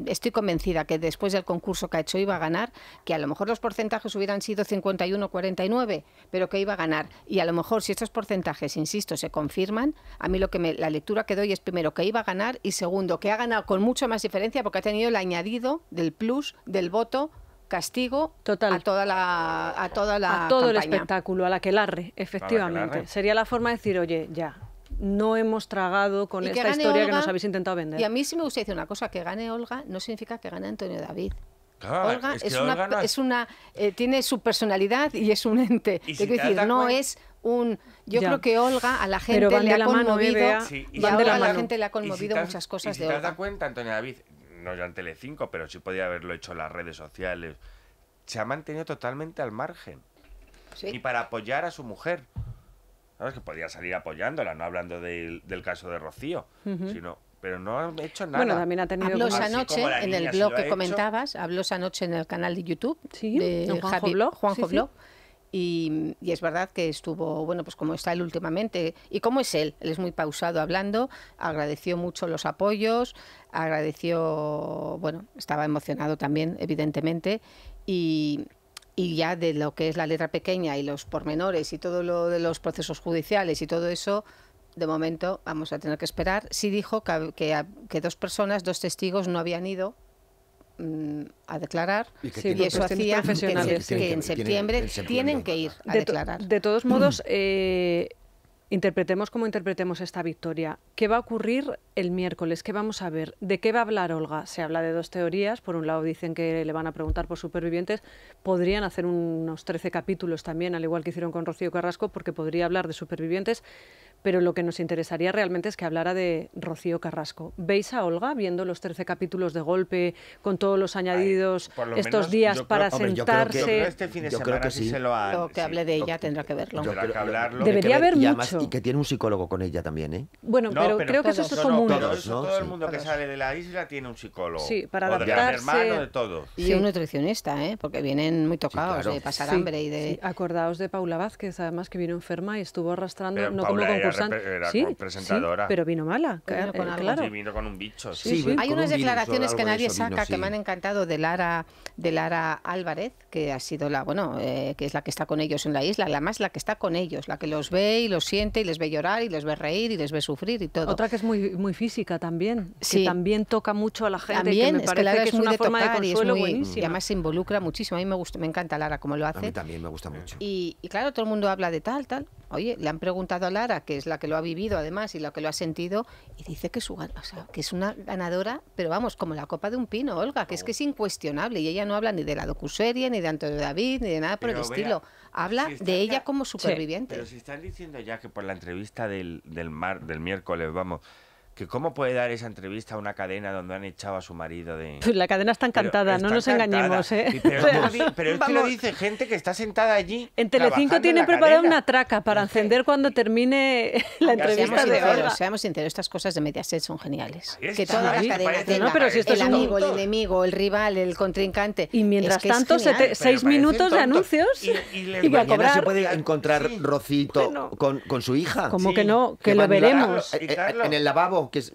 estoy convencida que después del concurso que ha hecho iba a ganar, que a lo mejor los porcentajes hubieran sido 51-49, pero que iba a ganar. Y a lo mejor si estos porcentajes, insisto, se confirman, a mí lo que me, la lectura que doy es primero que iba a ganar y segundo que ha ganado con mucha más diferencia porque ha tenido el añadido del plus, del voto castigo a toda la a toda la todo el espectáculo a la que larre efectivamente sería la forma de decir oye ya no hemos tragado con esta historia que nos habéis intentado vender y a mí sí me gusta decir una cosa que gane Olga no significa que gane Antonio David Olga es, una, eh, tiene su personalidad y es un ente. decir, no es yo creo que Olga a la gente le ha conmovido, mano, a la gente le ha conmovido muchas cosas te das cuenta, Antonia David, no ya en Telecinco, pero sí podía haberlo hecho en las redes sociales, se ha mantenido totalmente al margen. Y para apoyar a su mujer. ¿Sabes? Que podía salir apoyándola, no hablando del caso de Rocío, sino pero no ha hecho nada. también ha tenido Habló esa noche en el blog que comentabas, habló esa noche en el canal de YouTube de Juanjo Blog. Y, es verdad que estuvo, bueno, pues como está él últimamente, y como es él, él es muy pausado hablando, agradeció mucho los apoyos, agradeció, bueno, estaba emocionado también, evidentemente, y, ya de lo que es la letra pequeña y los pormenores y todo lo de los procesos judiciales y todo eso, de momento vamos a tener que esperar. Sí dijo que dos personas, dos testigos no habían ido Mm, a declarar y, eso hacía que, en, septiembre tienen, que ir a declarar. De todos mm. modos, eh, interpretemos como interpretemos esta victoria. ¿Qué va a ocurrir el miércoles? ¿Qué vamos a ver? ¿De qué va a hablar Olga? Se habla de dos teorías. Por un lado dicen que le van a preguntar por supervivientes. Podrían hacer unos 13 capítulos también, al igual que hicieron con Rocío Carrasco, porque podría hablar de supervivientes pero lo que nos interesaría realmente es que hablara de Rocío Carrasco. ¿Veis a Olga viendo los 13 capítulos de golpe, con todos los añadidos estos días para sentarse? Yo creo que, este fin de semana creo que sí. que hable de ella tendrá que verlo. Debería haber mucho. y que tiene un psicólogo con ella también, ¿eh? Bueno, pero, creo que eso es común. No, Todo el mundo que sale de la isla tiene un psicólogo. Sí, para adaptarse. hermano, de todo. Y un nutricionista, ¿eh? Porque vienen muy tocados de pasar hambre y de... Acordaos de Paula Vázquez, además, que vino enferma y estuvo arrastrando, no como sí, presentadora. pero vino mala, vino con vino con un bicho. Hay unas declaraciones que nadie saca que me han encantado de Lara, de Lara Álvarez, que ha sido la, bueno, eh, que es la que está con ellos en la isla, la más la que está con ellos, la que los ve y los siente y les ve llorar y les ve reír y les ve sufrir y todo. Otra que es muy, muy física también, que también toca mucho a la gente. También, es que, Lara es, una forma de consuelo y, muy, buenísima. y además se involucra muchísimo. A mí me gusta, me encanta Lara como lo hace. A mí también me gusta mucho. y claro, todo el mundo habla de tal, tal. Oye, le han preguntado a Lara, que es la que lo ha vivido además y la que lo ha sentido, y dice que, su, es una ganadora, pero vamos, como la copa de un pino, Olga, que es que es incuestionable. Y ella no habla ni de la docuserie, ni de Antonio David, ni de nada por el estilo. habla de ella como superviviente. pero si están diciendo ya que por la entrevista del, mar, del miércoles, vamos que cómo puede dar esa entrevista a una cadena donde han echado a su marido de... Pues la cadena está encantada, no nos engañemos, ¿eh? Pero, él que lo dice gente que está sentada allí. En Telecinco tiene preparada una traca para encender cuando termine la entrevista seamos de sinceros, Seamos sinceros, estas cosas de Mediaset son geniales. Que todas las cadenas el amigo, el enemigo, el rival, el contrincante. Y mientras tanto, seis minutos de anuncios y, y, se puede encontrar Rocito con, su hija. Como que no, que lo veremos. Eh, eh, en el lavabo pues,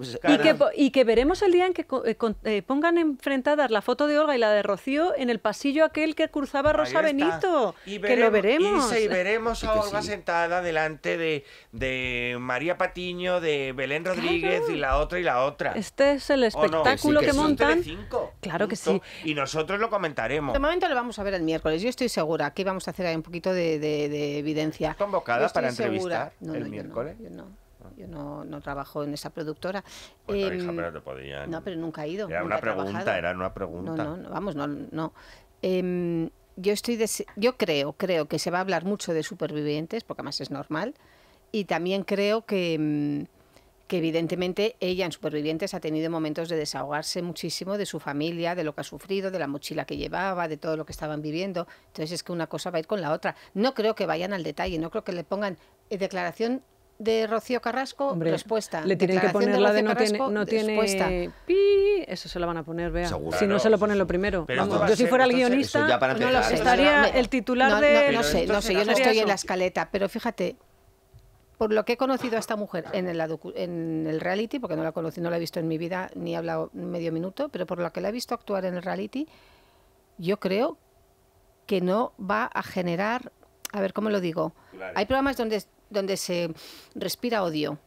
y, que, veremos el día en que eh, eh, pongan enfrentadas la foto de Olga y la de Rocío en el pasillo aquel que cruzaba Rosa Benito. Y veremos, que lo veremos. Y, veremos a Olga sentada delante de, María Patiño, de Belén Rodríguez y la otra y la otra. Este es el espectáculo que, montan. claro que sí. Y nosotros lo comentaremos. De momento lo vamos a ver el miércoles. Yo estoy segura que vamos a hacer ahí un poquito de, evidencia. ¿Estás convocada para entrevistar el miércoles? no yo no, no trabajo en esa productora. Em, pero te podían... No, pero nunca he ido. Era una pregunta, era una pregunta. No, no, vamos, no. no. Em, yo, estoy yo creo, creo que se va a hablar mucho de supervivientes, porque además es normal, y también creo que em, que evidentemente ella en Supervivientes ha tenido momentos de desahogarse muchísimo de su familia, de lo que ha sufrido, de la mochila que llevaba, de todo lo que estaban viviendo. Entonces es que una cosa va a ir con la otra. No creo que vayan al detalle, no creo que le pongan eh, declaración de Rocío Carrasco, respuesta. Le tienen que poner la de no tiene, eso se lo van a poner, vea. si no, se lo ponen lo primero. yo si fuera el guionista, no lo estaría el titular de... No, sé, no sé, yo no estoy en la escaleta, pero fíjate, por lo que he conocido a esta mujer en el, en el reality, porque no la no la he visto en mi vida, ni he hablado medio minuto, pero por lo que la he visto actuar en el reality, yo creo que no va a generar... A ver, ¿cómo lo digo? Hay programas donde donde se respira odio.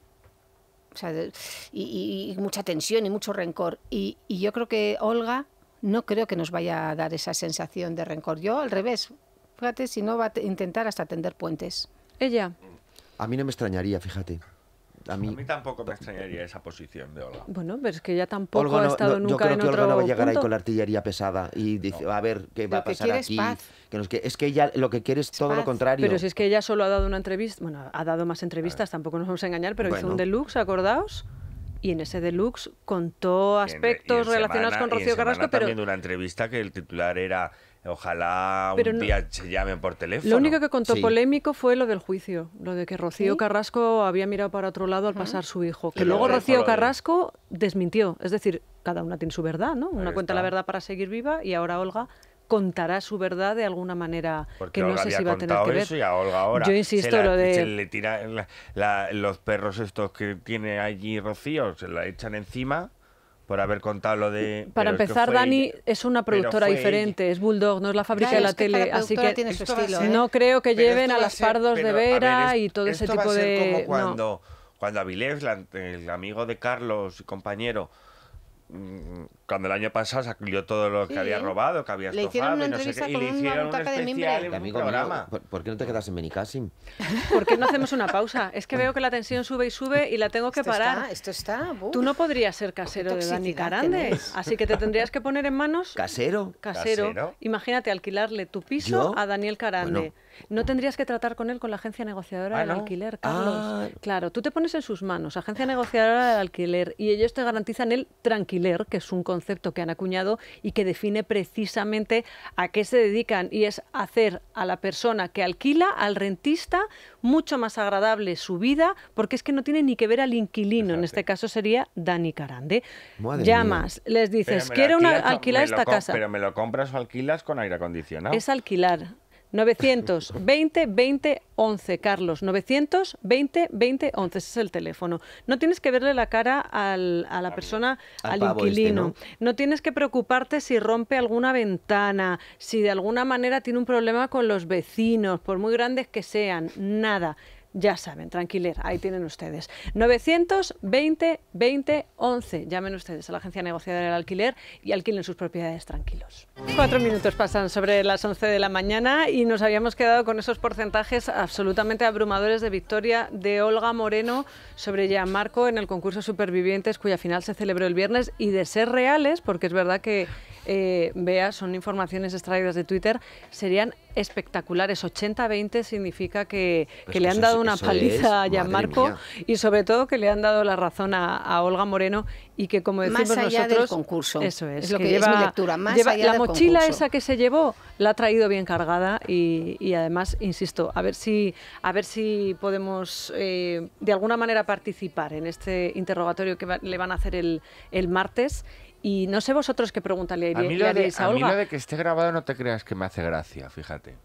y, mucha tensión y mucho rencor. Y, y yo creo que Olga no creo que nos vaya a dar esa sensación de rencor. Yo al revés, fíjate, si no va a intentar hasta tender puentes. Ella. A mí no me extrañaría, fíjate a mí... tampoco me extrañaría esa posición de Olga. Bueno, pero es que ya tampoco ha estado nunca Yo creo que Olga no va a llegar ahí con la artillería pesada y dice, a ver, ¿qué va a pasar aquí? Es, Que que, es que ella lo que quiere es, todo lo contrario. Pero si es que ella solo ha dado una entrevista, bueno, ha dado más entrevistas, eh. tampoco nos vamos a engañar, pero hizo un deluxe, acordaos. Y en ese deluxe contó aspectos relacionados con Rocío Carrasco, pero... también una entrevista que el titular era Ojalá un día se llamen por teléfono. Lo único que contó polémico fue lo del juicio, lo de que Rocío Carrasco había mirado para otro lado al pasar su hijo, que luego Rocío Carrasco desmintió. Es decir, cada una tiene su verdad, ¿no? Una cuenta la verdad para seguir viva y ahora Olga contará su verdad de alguna manera que no sé si va a tener que ver. Yo insisto lo de los perros estos que tiene allí Rocío se la echan encima por haber contado lo de... Para empezar, Dani es una productora diferente, es Bulldog, no es la fábrica de la tele, así que no creo que lleven a las pardos de Vera y todo ese tipo de... Como cuando, cuando Avilés, el amigo de Carlos y compañero, mm, cuando el año pasado sacudió todo lo que había robado, que había estofado, le hicieron y no le hicieron un especial, de mimbre. ¿Por qué no te quedas en Benicassim? ¿Por qué no hacemos una pausa? Es que veo que la tensión sube y sube y la tengo que esto parar. Está, esto está... Tú no podrías ser casero de Dani Carande, así que te tendrías que poner en manos... ¿Casero? Casero. casero Imagínate alquilarle tu piso a Daniel Carande. No tendrías que tratar con él con la agencia negociadora del ah, alquiler, Carlos. Ah. Claro, tú te pones en sus manos, agencia negociadora del alquiler, y ellos te garantizan el tranquiler, que es un concepto concepto que han acuñado y que define precisamente a qué se dedican y es hacer a la persona que alquila, al rentista, mucho más agradable su vida, porque es que no tiene ni que ver al inquilino, en este caso sería Dani Carande. Llamas, les dices, quiero alquilar esta casa. Pero me lo compras o alquilas con aire acondicionado. Es alquilar. 920 20 11, Carlos. 920 20 11, ese es el teléfono. No tienes que verle la cara al, a la persona, al, este, inquilino. ¿no? tienes que preocuparte si rompe alguna ventana, si de alguna manera tiene un problema con los vecinos, por muy grandes que sean, nada ya saben, tranquiler, ahí tienen ustedes. 920 20 11. Llamen ustedes a la agencia negociadora del alquiler y alquilen sus propiedades tranquilos. Cuatro minutos pasan sobre las 11 de la mañana y nos habíamos quedado con esos porcentajes absolutamente abrumadores de victoria de Olga Moreno sobre Gianmarco en el concurso Supervivientes, cuya final se celebró el viernes, y de ser reales, porque es verdad que vea, eh, son informaciones extraídas de Twitter, serían espectaculares. 80-20 significa que, pues le han pues dado una paliza a Gianmarco y sobre todo que le han dado la razón a, Olga Moreno y que como decimos nosotros, concurso. Eso es, es lo que, lleva, lectura, la mochila esa que se llevó la ha traído bien cargada y, además, insisto, a ver si a ver si podemos eh, de alguna manera participar en este interrogatorio que le van a hacer el, martes y no sé vosotros qué pregunta le, a a, Mí de que esté grabado no te creas que me hace gracia, fíjate.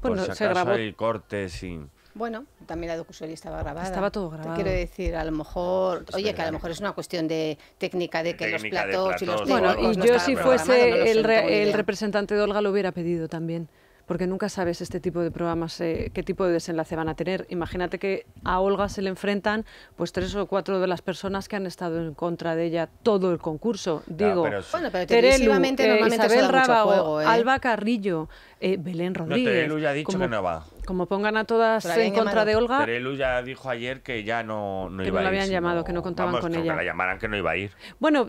Pues Por se sin bueno, también la docuserie estaba grabada. Estaba todo grabado. quiero decir, a lo mejor, oye, que a lo mejor es una cuestión de técnica de que los platos, y los Bueno, y yo si fuese el, representante de Olga lo hubiera pedido también porque nunca sabes este tipo de programas eh, qué tipo de desenlace van a tener. Imagínate que a Olga se le enfrentan pues tres o cuatro de las personas que han estado en contra de ella todo el concurso. Digo, bueno, pero Terelu, eh, Isabel ¿eh? Alba Carrillo, Belén Rodríguez. No, ya ha dicho que no va. Como pongan a todas en contra de Olga. Perelu ya dijo ayer que ya no, no que iba no la habían llamado, que no contaban con ella. Que la llamaran que no iba a ir. Bueno,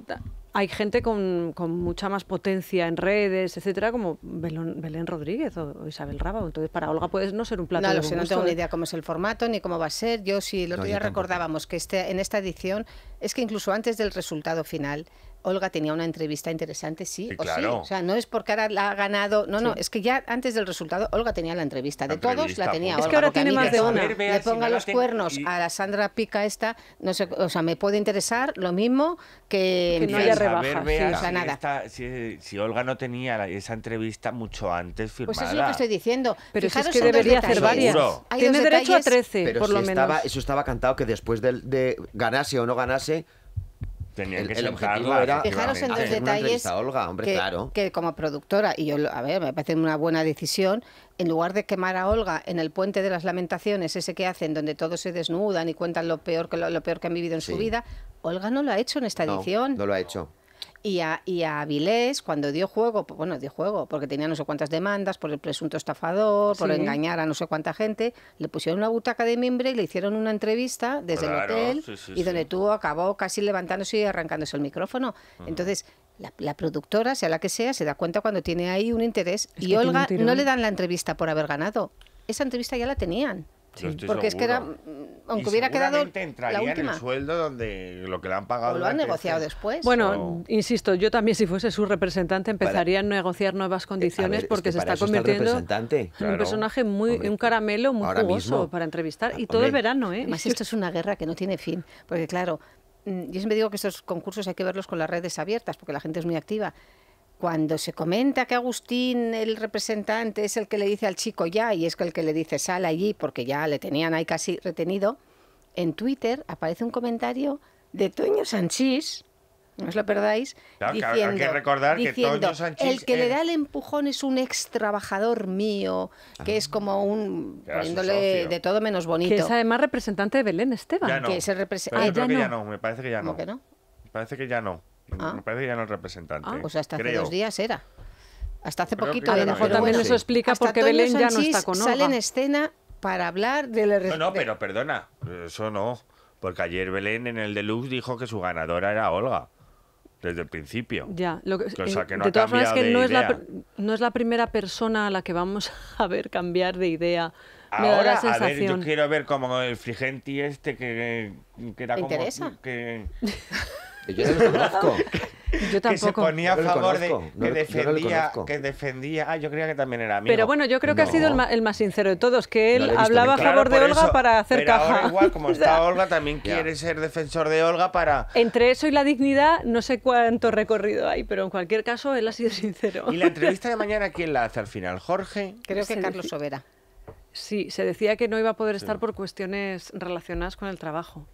hay gente con, mucha más potencia en redes, etcétera, como Belén, Rodríguez o, Isabel Raba. Entonces, para Olga puede no ser un plato no, de No tengo ni idea cómo es el formato ni cómo va a ser. Yo sí, el otro día recordábamos que este, en esta edición es que incluso antes del resultado final Olga tenía una entrevista interesante, sí, o sí. O sea, no es porque ahora la ha ganado. No, no, es que ya antes del resultado, Olga tenía la entrevista. De todos la tenía Es que ahora tiene más de una. Le ponga los cuernos a la Sandra Pica esta, no sé, o sea, me puede interesar lo mismo que, que no haya rebaja. si, Olga no tenía esa entrevista mucho antes firmada. Pues eso es lo que estoy diciendo. Pero Fijaros es que debería hacer varias. Tiene derecho a trece, por lo menos. eso estaba cantado que después de ganase o no ganase Tenían el, que objetivo era fijaros en dos detalles que, como productora y yo a ver me parece una buena decisión en lugar de quemar a Olga en el puente de las lamentaciones ese que hacen donde todos se desnudan y cuentan lo peor que lo, peor que han vivido en su vida Olga no lo ha hecho en esta edición no lo ha hecho y a, y a Avilés, cuando dio juego, pues, bueno, dio juego, porque tenía no sé cuántas demandas por el presunto estafador, por engañar a no sé cuánta gente, le pusieron una butaca de mimbre y le hicieron una entrevista desde el hotel y donde tuvo acabó casi levantándose y arrancándose el micrófono. Entonces, la, productora, sea la que sea, se da cuenta cuando tiene ahí un interés y Olga no le dan la entrevista por haber ganado. Esa entrevista ya la tenían porque es que era, mm, aunque hubiera quedado la última. en el sueldo donde lo que le han pagado. lo han negociado este después. Bueno, insisto, yo también si fuese su representante empezaría a negociar nuevas condiciones porque se está convirtiendo en un personaje muy, un caramelo muy jugoso para entrevistar y ah, todo el verano, ¿eh? Además esto es una guerra que no tiene fin, porque claro, mm, yo siempre digo que estos concursos hay que verlos con las redes abiertas porque la gente es muy activa cuando se comenta que Agustín, el representante, es el que le dice al chico ya y es el que le dice sal allí porque ya le tenían ahí casi retenido, en Twitter aparece un comentario de Toño Sanchís, no os lo perdáis, diciendo, hay que recordar que Toño el que le da el empujón es un ex trabajador mío, que es ah. como un poniéndole de todo menos bonito. Que es además representante de Belén Esteban. Ya que no. me parece que ya no? parece que ya no. Ah. Me parece ya no es representante. Ah, pues hasta hace dos días era. Hasta hace poquito. A lo mejor también eso explica por qué Belén ya no está con Olga. sale en escena para hablar del... No, no, pero perdona, eso no. Porque ayer Belén en el Deluxe dijo que su ganadora era Olga desde el principio. Ya, lo que, cosa que eh, de todas formas que no, Es la, no es la primera persona a la que vamos a ver cambiar de idea. Me Ahora, da la a ver, yo quiero ver como el Frigenti este que, que era como... Interesa? Que, yo no conozco. Yo tampoco. se ponía a favor que, defendía, Ah, yo creía que también era amigo. Pero bueno, yo creo que ha sido el, más sincero de todos, que él hablaba a favor de Olga para hacer pero igual, como está Olga, también quiere ser defensor de Olga para. Entre eso y la dignidad, no sé cuánto recorrido hay, pero en cualquier caso, él ha sido sincero. ¿Y la entrevista de mañana quién la hace al final? ¿Jorge? Creo que Carlos Sobera. Sí, se decía que no iba a poder estar por cuestiones relacionadas con el trabajo.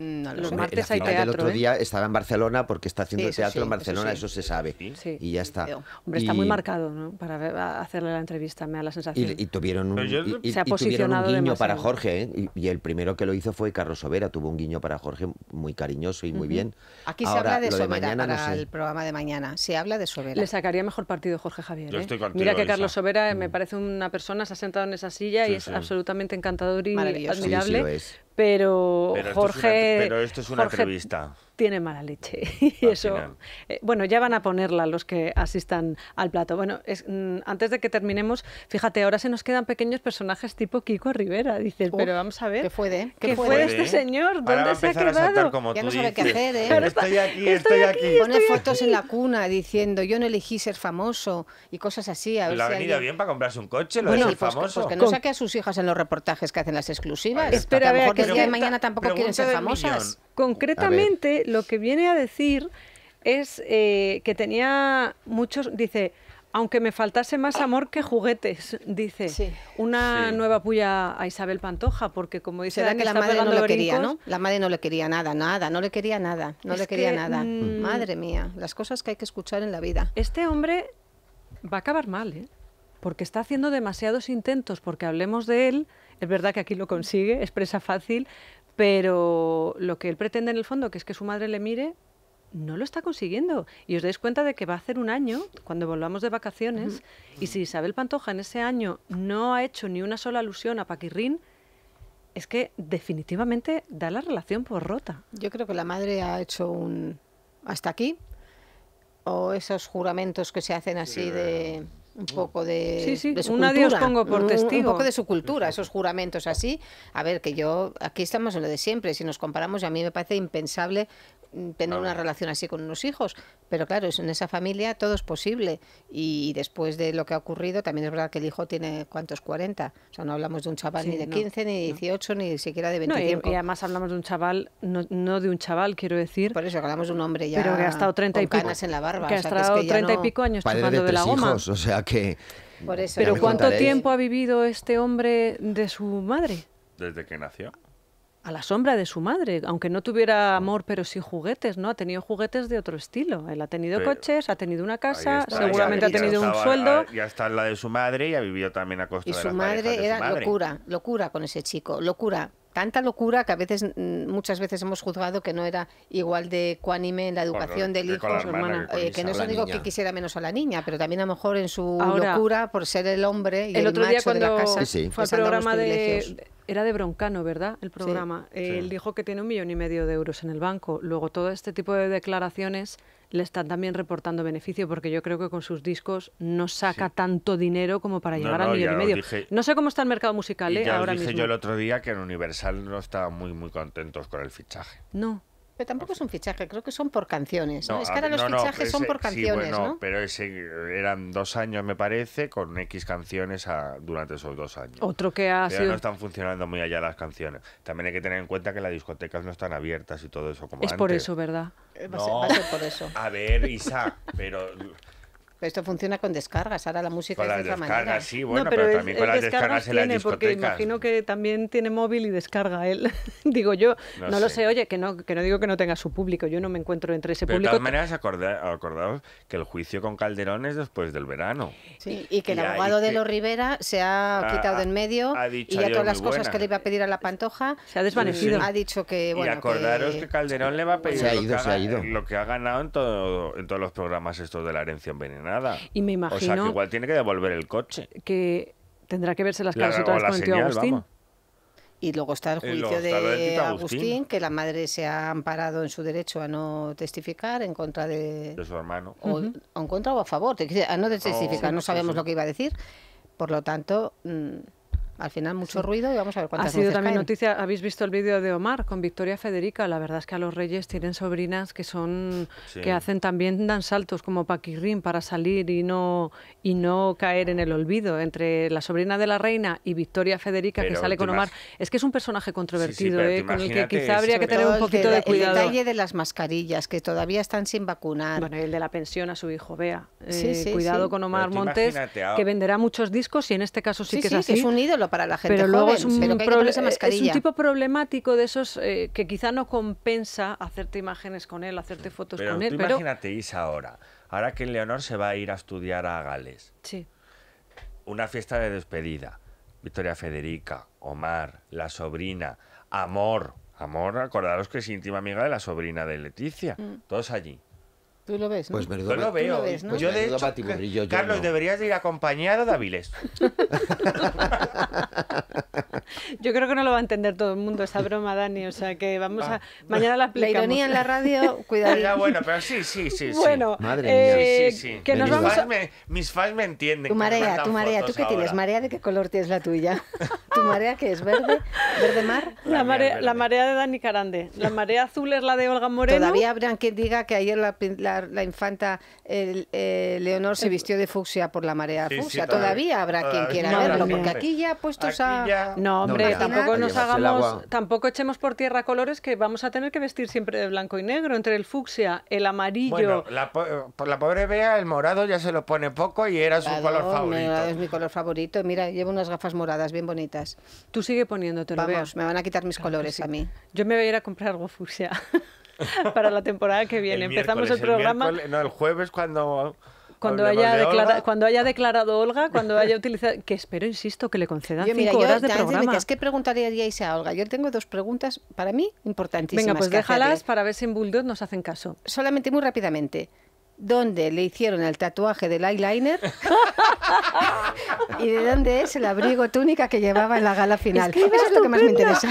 Mm, no, los, martes hay teatro. El otro ¿eh? día estaba en Barcelona porque está haciendo teatro en Barcelona, eso, se sabe. Y ya está. Eh, hombre, está muy marcado para hacerle la entrevista, me da la sensación. Y, tuvieron un, un guiño para Jorge, ¿eh? y, el primero que lo hizo fue Carlos Sobera, tuvo un guiño para Jorge muy cariñoso y muy bien. Aquí se habla de Sobera para el programa de mañana, se habla de Sobera. Le sacaría mejor partido Jorge Javier. Mira que Carlos Sobera me mm. parece una persona, se ha sentado en esa silla y es absolutamente encantador y admirable, pero, Jorge. Esto es una, pero esto es una entrevista tiene mala leche. y eso, eh, bueno, ya van a ponerla los que asistan al plato. Bueno, es, mm, antes de que terminemos, fíjate, ahora se nos quedan pequeños personajes tipo Kiko Rivera. Dices, pero vamos a ver. ¿Qué fue de? ¿eh? ¿Qué, fue de este ¿eh? señor? ¿Dónde se ha quedado? ya no sabe qué hacer, ¿eh? Pero estoy aquí, estoy, aquí. Pone fotos en la cuna diciendo, yo no elegí ser famoso y cosas así. A ver ha venido bien para comprarse un coche, lo bueno, pues, pues, pues Que, no saque a sus hijas en los reportajes que hacen las exclusivas. Espera, a, que mañana tampoco quieren ser famosas. Concretamente, lo que viene a decir es eh, que tenía muchos, dice, aunque me faltase más amor que juguetes, dice. Una nueva puya a Isabel Pantoja, porque como dice la madre no quería, ¿no? La madre no le quería nada, nada, no le quería nada, no le quería nada. Mm, madre mía, las cosas que hay que escuchar en la vida. Este hombre va a acabar mal, ¿eh? Porque está haciendo demasiados intentos porque hablemos de él. Es verdad que aquí lo consigue, expresa fácil, pero lo que él pretende en el fondo, que es que su madre le mire, no lo está consiguiendo. Y os dais cuenta de que va a hacer un año, cuando volvamos de vacaciones, y si Isabel Pantoja en ese año no ha hecho ni una sola alusión a Paquirrín, es que definitivamente da la relación por rota. Yo creo que la madre ha hecho un hasta aquí, o esos juramentos que se hacen así de un poco de, poco de su cultura, esos juramentos así. A ver, que yo, aquí estamos en lo de siempre, si nos comparamos, a mí me parece impensable Mm, tener una relación así con unos hijos, pero claro, en esa familia todo es posible y después de lo que ha ocurrido, también es verdad que el hijo tiene cuántos 40, o sea, no hablamos de un chaval ni de 15, ni de 18, ni siquiera de 25. y, además hablamos de un chaval, no, no, de un chaval, quiero decir. Por eso hablamos de un hombre ya pero que ha estado 30 y pico, en la barba, que ha estado 30 y pico años chupando de, la goma. o sea que Pero ¿cuánto tiempo ha vivido este hombre de su madre? Desde que nació a la sombra de su madre, aunque no tuviera amor, pero sí juguetes, ¿no? Ha tenido juguetes de otro estilo. Él ha tenido coches, ha tenido una casa, seguramente ha tenido un sueldo. Ah, ya está en la de su madre y ha vivido también a costa de su, madre su madre era locura, locura con ese chico, locura tanta locura que a veces, mm, muchas veces hemos juzgado que no era igual de cuánime en la educación del hijo, eh, que, no solo digo que quisiera menos a la niña, pero también a lo mejor en su locura por ser el hombre y el, macho día de la casa. Fue el programa de era de Broncano, ¿verdad? El programa. Él dijo que tiene un millón y medio de euros en el banco. Luego todo este tipo de declaraciones le están también reportando beneficio, porque yo creo que con sus discos no saca tanto dinero como para llevar llegar al millón y medio. no sé cómo está el mercado musical, ¿eh? Ya ahora dije yo el otro día que en Universal no estaban muy, muy contentos con el fichaje. No. Pero tampoco es un fichaje, creo que son por canciones. No, es que ahora los fichajes son por canciones. Sí, bueno, pero ese eran dos años, me parece, con X canciones durante esos dos años. Otro que ha pero No están funcionando muy allá las canciones. También hay que tener en cuenta que las discotecas no están abiertas y todo eso. Como es por eso, ¿verdad? Eh, por eso. A ver, Isa, pero esto funciona con descargas, ahora la música es de otra Sí, bueno, pero, también con las descargas, tiene, en No Porque imagino que también tiene móvil y descarga él. digo yo, no, lo sé, oye, que no, que no digo que no tenga su público, yo no me encuentro entre ese público. De todas maneras, acorda, acordaos que el juicio con Calderón es después del verano. Sí, y, que el abogado de los Rivera se ha, quitado en medio y ya todas las cosas que le iba a pedir a la pantoja se ha desvanecido. Pues, y acordaros que, Calderón le va a pedir lo, que ha, ganado en, todo, en todos los programas estos de la herencia envenenada. Y me imagino. O sea, que igual tiene que devolver el coche. Que tendrá que verse las caras con el tío Agustín. Y luego está el eh, juicio de Agustín, que la madre se ha amparado en su derecho a no testificar en contra de, su hermano. O, en contra o a favor, a no oh, testificar, no, sabemos lo que iba a decir. Por lo tanto, mm, al final mucho ruido y vamos a ver cuántas Ha sido también noticia, habéis visto el vídeo de Omar con Victoria Federica, la verdad es que a los reyes tienen sobrinas que son que hacen también dan saltos como paquirrín para salir y no y no caer en el olvido entre la sobrina de la reina y Victoria Federica que sale con Omar, es que es un personaje controvertido, ¿eh? con el que quizá habría que tener ¿eh? un poquito de, de, cuidado. El detalle de las mascarillas que todavía están sin vacunar. Bueno, el de la pensión a su hijo, vea. Eh, cuidado con Omar Montes ah. que venderá muchos discos y en este caso sí, que es así. Que es un ídolo para la gente pero luego es un, problema tipo problemático de esos eh, que quizá no compensa hacerte imágenes con él, hacerte fotos con él. pero imagínate, Isa, ahora. Ahora que Leonor se va a ir a estudiar a Gales. Sí. Una fiesta de despedida. Victoria Federica, Omar, la sobrina, Amor. Amor, acordaros que es íntima amiga de la sobrina de Leticia. Mm. Todos allí. Tú lo ves, ¿no? Pues verdad, yo lo veo. yo de hecho, Carlos, deberías ir acompañado de Aviles. yo creo que no lo va a entender todo el mundo esa broma, Dani. O sea que vamos a. Mañana la aplicamos. La ironía en la radio, cuidado. Ya, bueno, pero sí, sí, sí. Bueno, madre mía. Eh, sí, sí, que nos mis, vamos a... me, mis fans me entienden. Tu marea, tu marea. ¿Tú qué tienes? ¿Marea de qué color tienes la tuya? ¿Tu marea qué es? ¿Verde? ¿Verde mar? La, marea, la marea de Dani Carande. La marea azul es la de Olga Moreno. Todavía habrán quien diga que ayer la la infanta el, eh, Leonor se eh, vistió de fucsia por la marea fucsia. todavía habrá ah, quien quiera verlo, porque aquí ya puestos a... No, hombre, tampoco nos hagamos... Tampoco echemos por tierra colores que vamos a tener que vestir siempre de blanco y negro, entre el fucsia, el amarillo... por eh, la, pobre Bea, el morado ya se lo pone poco y era su color favorito. es mi color favorito. Mira, llevo unas gafas moradas bien bonitas. Tú sigue poniéndote. Vamos, me van a quitar mis colores a mí. Yo me voy a ir a comprar algo fucsia. para la temporada que viene. Empezamos el programa. El no, el jueves cuando cuando haya, cuando haya declarado Olga, cuando haya utilizado, que espero, insisto, que le concedan yo, mira, cinco yo, de programa. Es a Olga. Yo tengo dos preguntas para mí importantísimas. Venga, pues déjalas para ver si en Bulldog nos hacen caso. Solamente muy rápidamente dónde le hicieron el tatuaje del eyeliner y de dónde es el abrigo túnica que llevaba en la gala final. Es Eso es lo que más me interesa.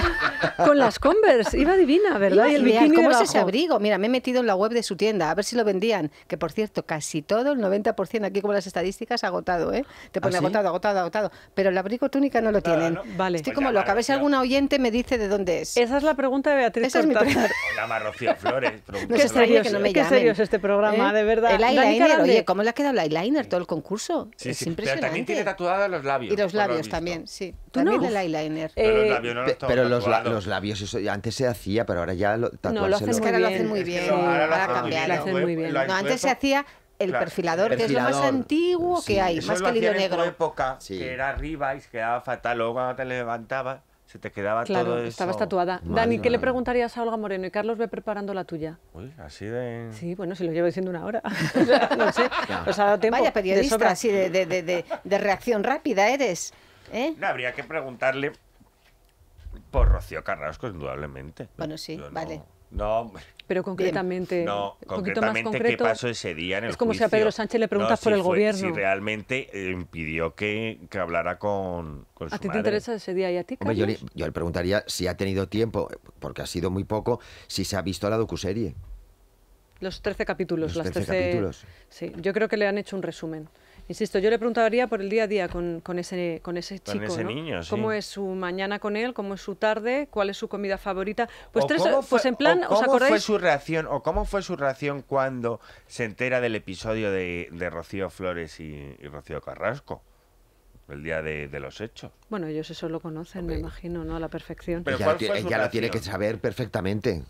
Con las Converse, iba divina, ¿verdad? y el ¿Cómo es ese abrigo? Mira, me he metido en la web de su tienda a ver si lo vendían, que por cierto, casi todo, el 90% aquí como las estadísticas, agotado, ¿eh? Te pone ¿Ah, agotado, agotado, agotado, pero el abrigo túnica no lo tienen. Vale. Estoy pues como loca, a ver si alguna oyente me dice de dónde es. Esa es la pregunta de Beatriz Esa Es mi pregunta. Hola, Flores. que serio es este programa, ¿Eh? de ver el eyeliner, oye, ¿cómo le ha quedado el eyeliner todo el concurso? Sí, es impresionante. Pero también tiene tatuado los labios. Y los labios también, sí. ¿Tú también el eyeliner. Pero eh, los labios no los labios, eso, antes se hacía, pero ahora ya lo No, lo hacen, que ahora lo hacen muy bien. ahora lo Lo hacen muy bien. No, antes se hacía el perfilador, que es lo más antiguo que hay, más que el hilo negro. En época, que era arriba y se quedaba fatal, luego cuando te levantabas se te quedaba claro, todo eso. Estaba estatuada. Dani, ¿qué le preguntarías a Olga Moreno? Y Carlos ve preparando la tuya. Uy, así de. Sí, bueno, si lo llevo diciendo una hora. o no sé. Vaya periodista, así de, de, de, de, reacción rápida eres. ¿eh? No, habría que preguntarle por Rocío Carrasco, indudablemente. Bueno, sí, vale. No. Pero concretamente, más concreto, ¿qué pasó ese día en el Es como si a Pedro Sánchez le preguntas por el gobierno. Si realmente impidió que, hablara con, con ¿A ti te interesa ese día y a ti, yo, le, preguntaría si ha tenido tiempo, porque ha sido muy poco, si se ha visto la docuserie. Los 13 capítulos. Los las capítulos. Sí, yo creo que le han hecho un resumen. Insisto, yo le preguntaría por el día a día con, ese, con ese chico. Con ese niño, sí. ¿Cómo es su mañana con él? ¿Cómo es su tarde? ¿Cuál es su comida favorita? Pues, tres, pues en plan, ¿os cómo acordáis? fue su reacción o cómo fue su reacción cuando se entera del episodio de, Rocío Flores y, Rocío Carrasco? el día de, los hechos. Bueno, ellos eso lo conocen, me imagino, ¿no? A la perfección. Pero ya, lo tiene que saber perfectamente.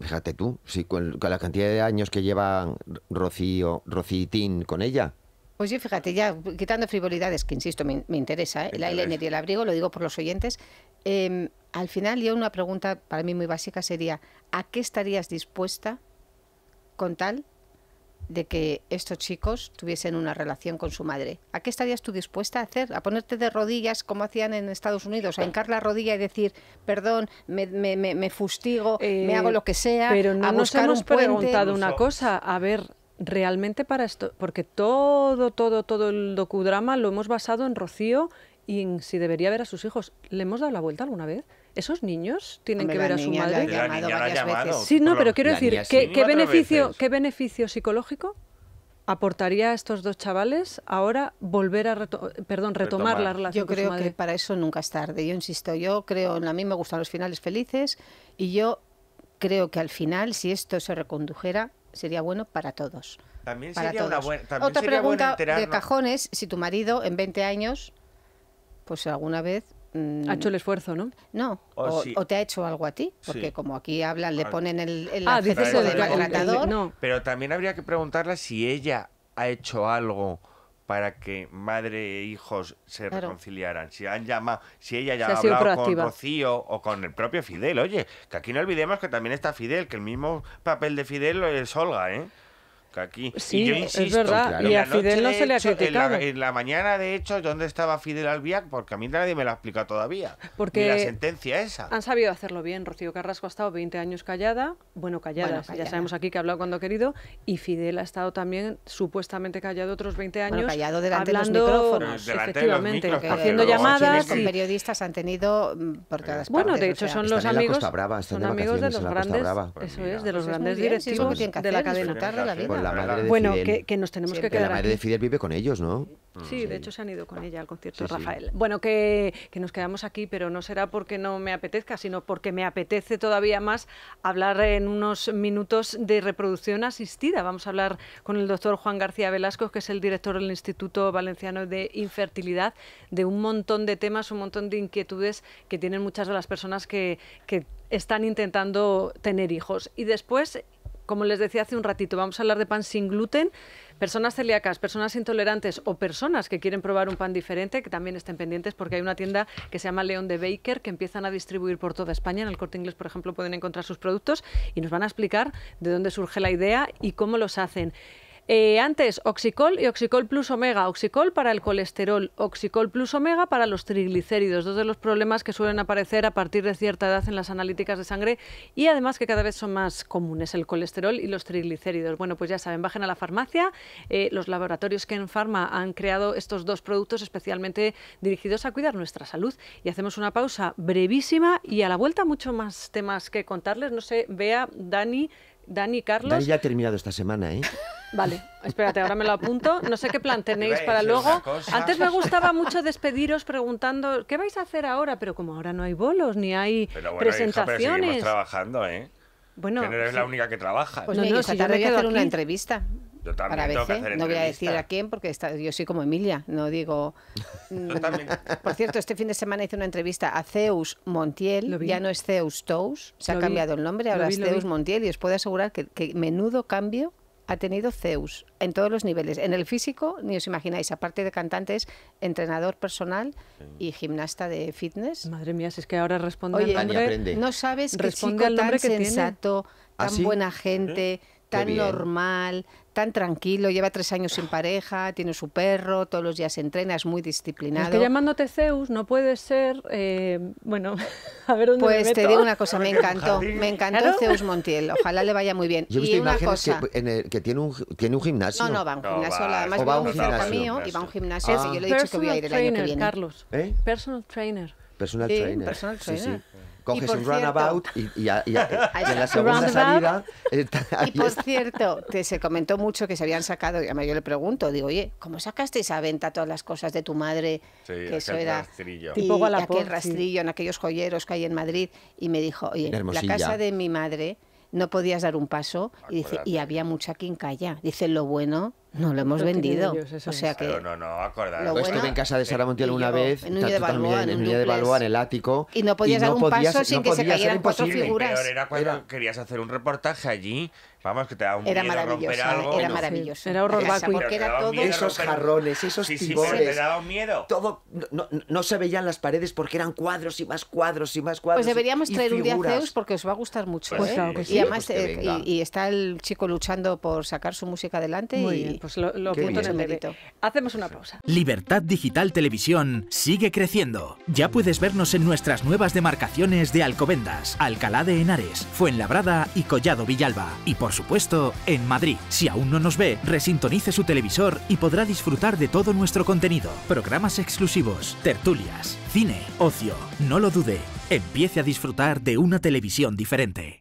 fíjate tú, con, la cantidad de años que lleva Rocío, Rocitín con ella. Pues yo fíjate, ya quitando frivolidades, que insisto, me, interesa, el aire y el abrigo, lo digo por los oyentes. Em, al final, yo una pregunta para mí muy básica sería: ¿a qué estarías dispuesta con tal de que estos chicos tuviesen una relación con su madre? ¿A qué estarías tú dispuesta a hacer? ¿A ponerte de rodillas como hacían en Estados Unidos? ¿A hincar la rodilla y decir, perdón, me, fustigo, me eh, hago lo que sea? Pero no nos hemos preguntado una cosa. A ver, realmente para esto, porque todo, todo, todo el docudrama lo hemos basado en Rocío y en si debería ver a sus hijos. ¿Le hemos dado la vuelta alguna vez? ¿Esos niños tienen que ver a su madre? Sí, no, pero quiero decir, ¿qué, beneficio, ¿qué beneficio psicológico aportaría a estos dos chavales ahora volver a perdón, retomar, la relación? Yo creo que para eso nunca es tarde. Yo insisto, yo creo, a mí me gustan los finales felices y yo creo que al final, si esto se recondujera, sería bueno para todos. También sería una buena. Otra pregunta bueno de cajones: si tu marido en 20 años, pues alguna vez mm, ha hecho el esfuerzo, ¿no? No, o, te ha hecho algo a ti, porque como aquí hablan, le ah. ponen el, el ah, del maltratador. No. Pero también habría que preguntarle si ella ha hecho algo para que madre e hijos se reconciliaran. Si han llamado, si ella ya ha hablado con Rocío o con el propio Fidel, oye, que aquí no olvidemos que también está Fidel, que el mismo papel de Fidel es Olga, ¿eh? aquí. Sí, es verdad. Y a Fidel no se le ha criticado. En la, mañana, de hecho, ¿dónde estaba Fidel Albiac? Porque a mí nadie me lo explica todavía. Porque la sentencia esa. Han sabido hacerlo bien. Rocío Carrasco ha estado 20 años callada, bueno, callada, ya sabemos aquí que ha hablado cuando ha querido, y Fidel ha estado también supuestamente callado otros 20 años. Bueno, callado delante de los micrófonos. efectivamente, haciendo llamadas. y Con periodistas han tenido mm, por Bueno, de hecho, son los amigos, este son amigos pues de los pues grandes, eso es, de los grandes directivos de la cadena. La pues bueno, que, nos tenemos que quedar. la madre de Fidel vive con ellos, ¿no? Sí, de hecho se han ido con ella al concierto Rafael. Bueno, que, nos quedamos aquí, pero no será porque no me apetezca, sino porque me apetece todavía más hablar en unos minutos de reproducción asistida. Vamos a hablar con el doctor Juan García Velasco, que es el director del Instituto Valenciano de Infertilidad, de un montón de temas, un montón de inquietudes que tienen muchas de las personas que están intentando tener hijos. Y después como les decía hace un ratito, vamos a hablar de pan sin gluten, personas celíacas, personas intolerantes o personas que quieren probar un pan diferente, que también estén pendientes porque hay una tienda que se llama León de Baker que empiezan a distribuir por toda España. En el Corte Inglés, por ejemplo, pueden encontrar sus productos y nos van a explicar de dónde surge la idea y cómo los hacen. Eh, antes, Oxicol y Oxicol Plus Omega. Oxicol para el colesterol, Oxicol Plus Omega para los triglicéridos, dos de los problemas que suelen aparecer a partir de cierta edad en las analíticas de sangre y además que cada vez son más comunes el colesterol y los triglicéridos. Bueno, pues ya saben, bajen a la farmacia. Eh, los laboratorios que en Pharma han creado estos dos productos especialmente dirigidos a cuidar nuestra salud. Y hacemos una pausa brevísima y a la vuelta mucho más temas que contarles. No sé, vea Dani, Dani, Carlos. Dani ya ha terminado esta semana, ¿eh? Vale, espérate, ahora me lo apunto. No sé qué plan tenéis para luego. Antes me gustaba mucho despediros preguntando qué vais a hacer ahora, pero como ahora no hay bolos ni hay pero bueno, presentaciones. trabajando, ¿eh? Bueno, que no eres la única que trabaja. Pues no, no, si hacer una entrevista no voy a decir a quién porque yo soy como Emilia, no digo... Por cierto, este fin de semana hice una entrevista a Zeus Montiel, ya no es Zeus Tous, se ha cambiado el nombre, ahora es Zeus Montiel y os puedo asegurar que, menudo cambio ha tenido Zeus en todos los niveles. En el físico, ni os imagináis, aparte de cantante, es entrenador personal y gimnasta de fitness. Madre mía, es que ahora responde Oye, No sabes qué tan sensato, ¿Ah, tan buena gente, tan normal, tan tranquilo, lleva tres años sin pareja, tiene su perro, todos los días se entrena, es muy disciplinado. Es que llamándote Zeus no puede ser, eh, bueno, a ver dónde Pues me meto. te digo una cosa, me encantó, me encantó Zeus Montiel, ojalá le vaya muy bien. Yo he visto y una cosa, que, tiene, un, gimnasio. No, no, va a un gimnasio, además va a un gimnasio mío y va a un gimnasio, y ah. yo le he dicho que voy a ir el año que viene. Carlos, ¿Eh? personal trainer. Personal trainer. Personal trainer. Sí, sí coges un runabout y, eh, en la segunda salida... y eh, por cierto, se comentó mucho que se habían sacado, y yo le pregunto, digo, oye, ¿cómo sacaste esa venta todas las cosas de tu madre? Sí, que eso era... Rastrillo. Y, y aquel rastrillo en aquellos joyeros que hay en Madrid. Y me dijo, oye, la casa de mi madre no podías dar un paso. Ah, y dice, y había mucha quincalla. Dice, lo bueno no lo hemos vendido. o sea que. Pero no, no, acordad. Yo pues bueno, estuve en casa de Sara Montiel una vez, en Uña de Balboa, de Balboa, en el ático. Y no podías dar un paso sin que se cayeran cuatro figuras. Peor era cuando era... querías hacer un reportaje allí Vamos, que te da un miedo romper algo. Era maravilloso. era horror Esos jarrones, esos tibores te daba un miedo. Todo, no, se veían las paredes porque eran cuadros y más cuadros y más cuadros. Pues deberíamos traer un día a Zeus porque os va a gustar mucho. y está el chico luchando por sacar su música adelante. y pues lo, lo en el Hacemos una pausa. Libertad Digital Televisión sigue creciendo. Ya puedes vernos en nuestras nuevas demarcaciones de Alcobendas, Alcalá de Henares, Fuenlabrada y Collado Villalba. Y por por supuesto, en Madrid. Si aún no nos ve, resintonice su televisor y podrá disfrutar de todo nuestro contenido. Programas exclusivos, tertulias, cine, ocio. No lo dude, empiece a disfrutar de una televisión diferente.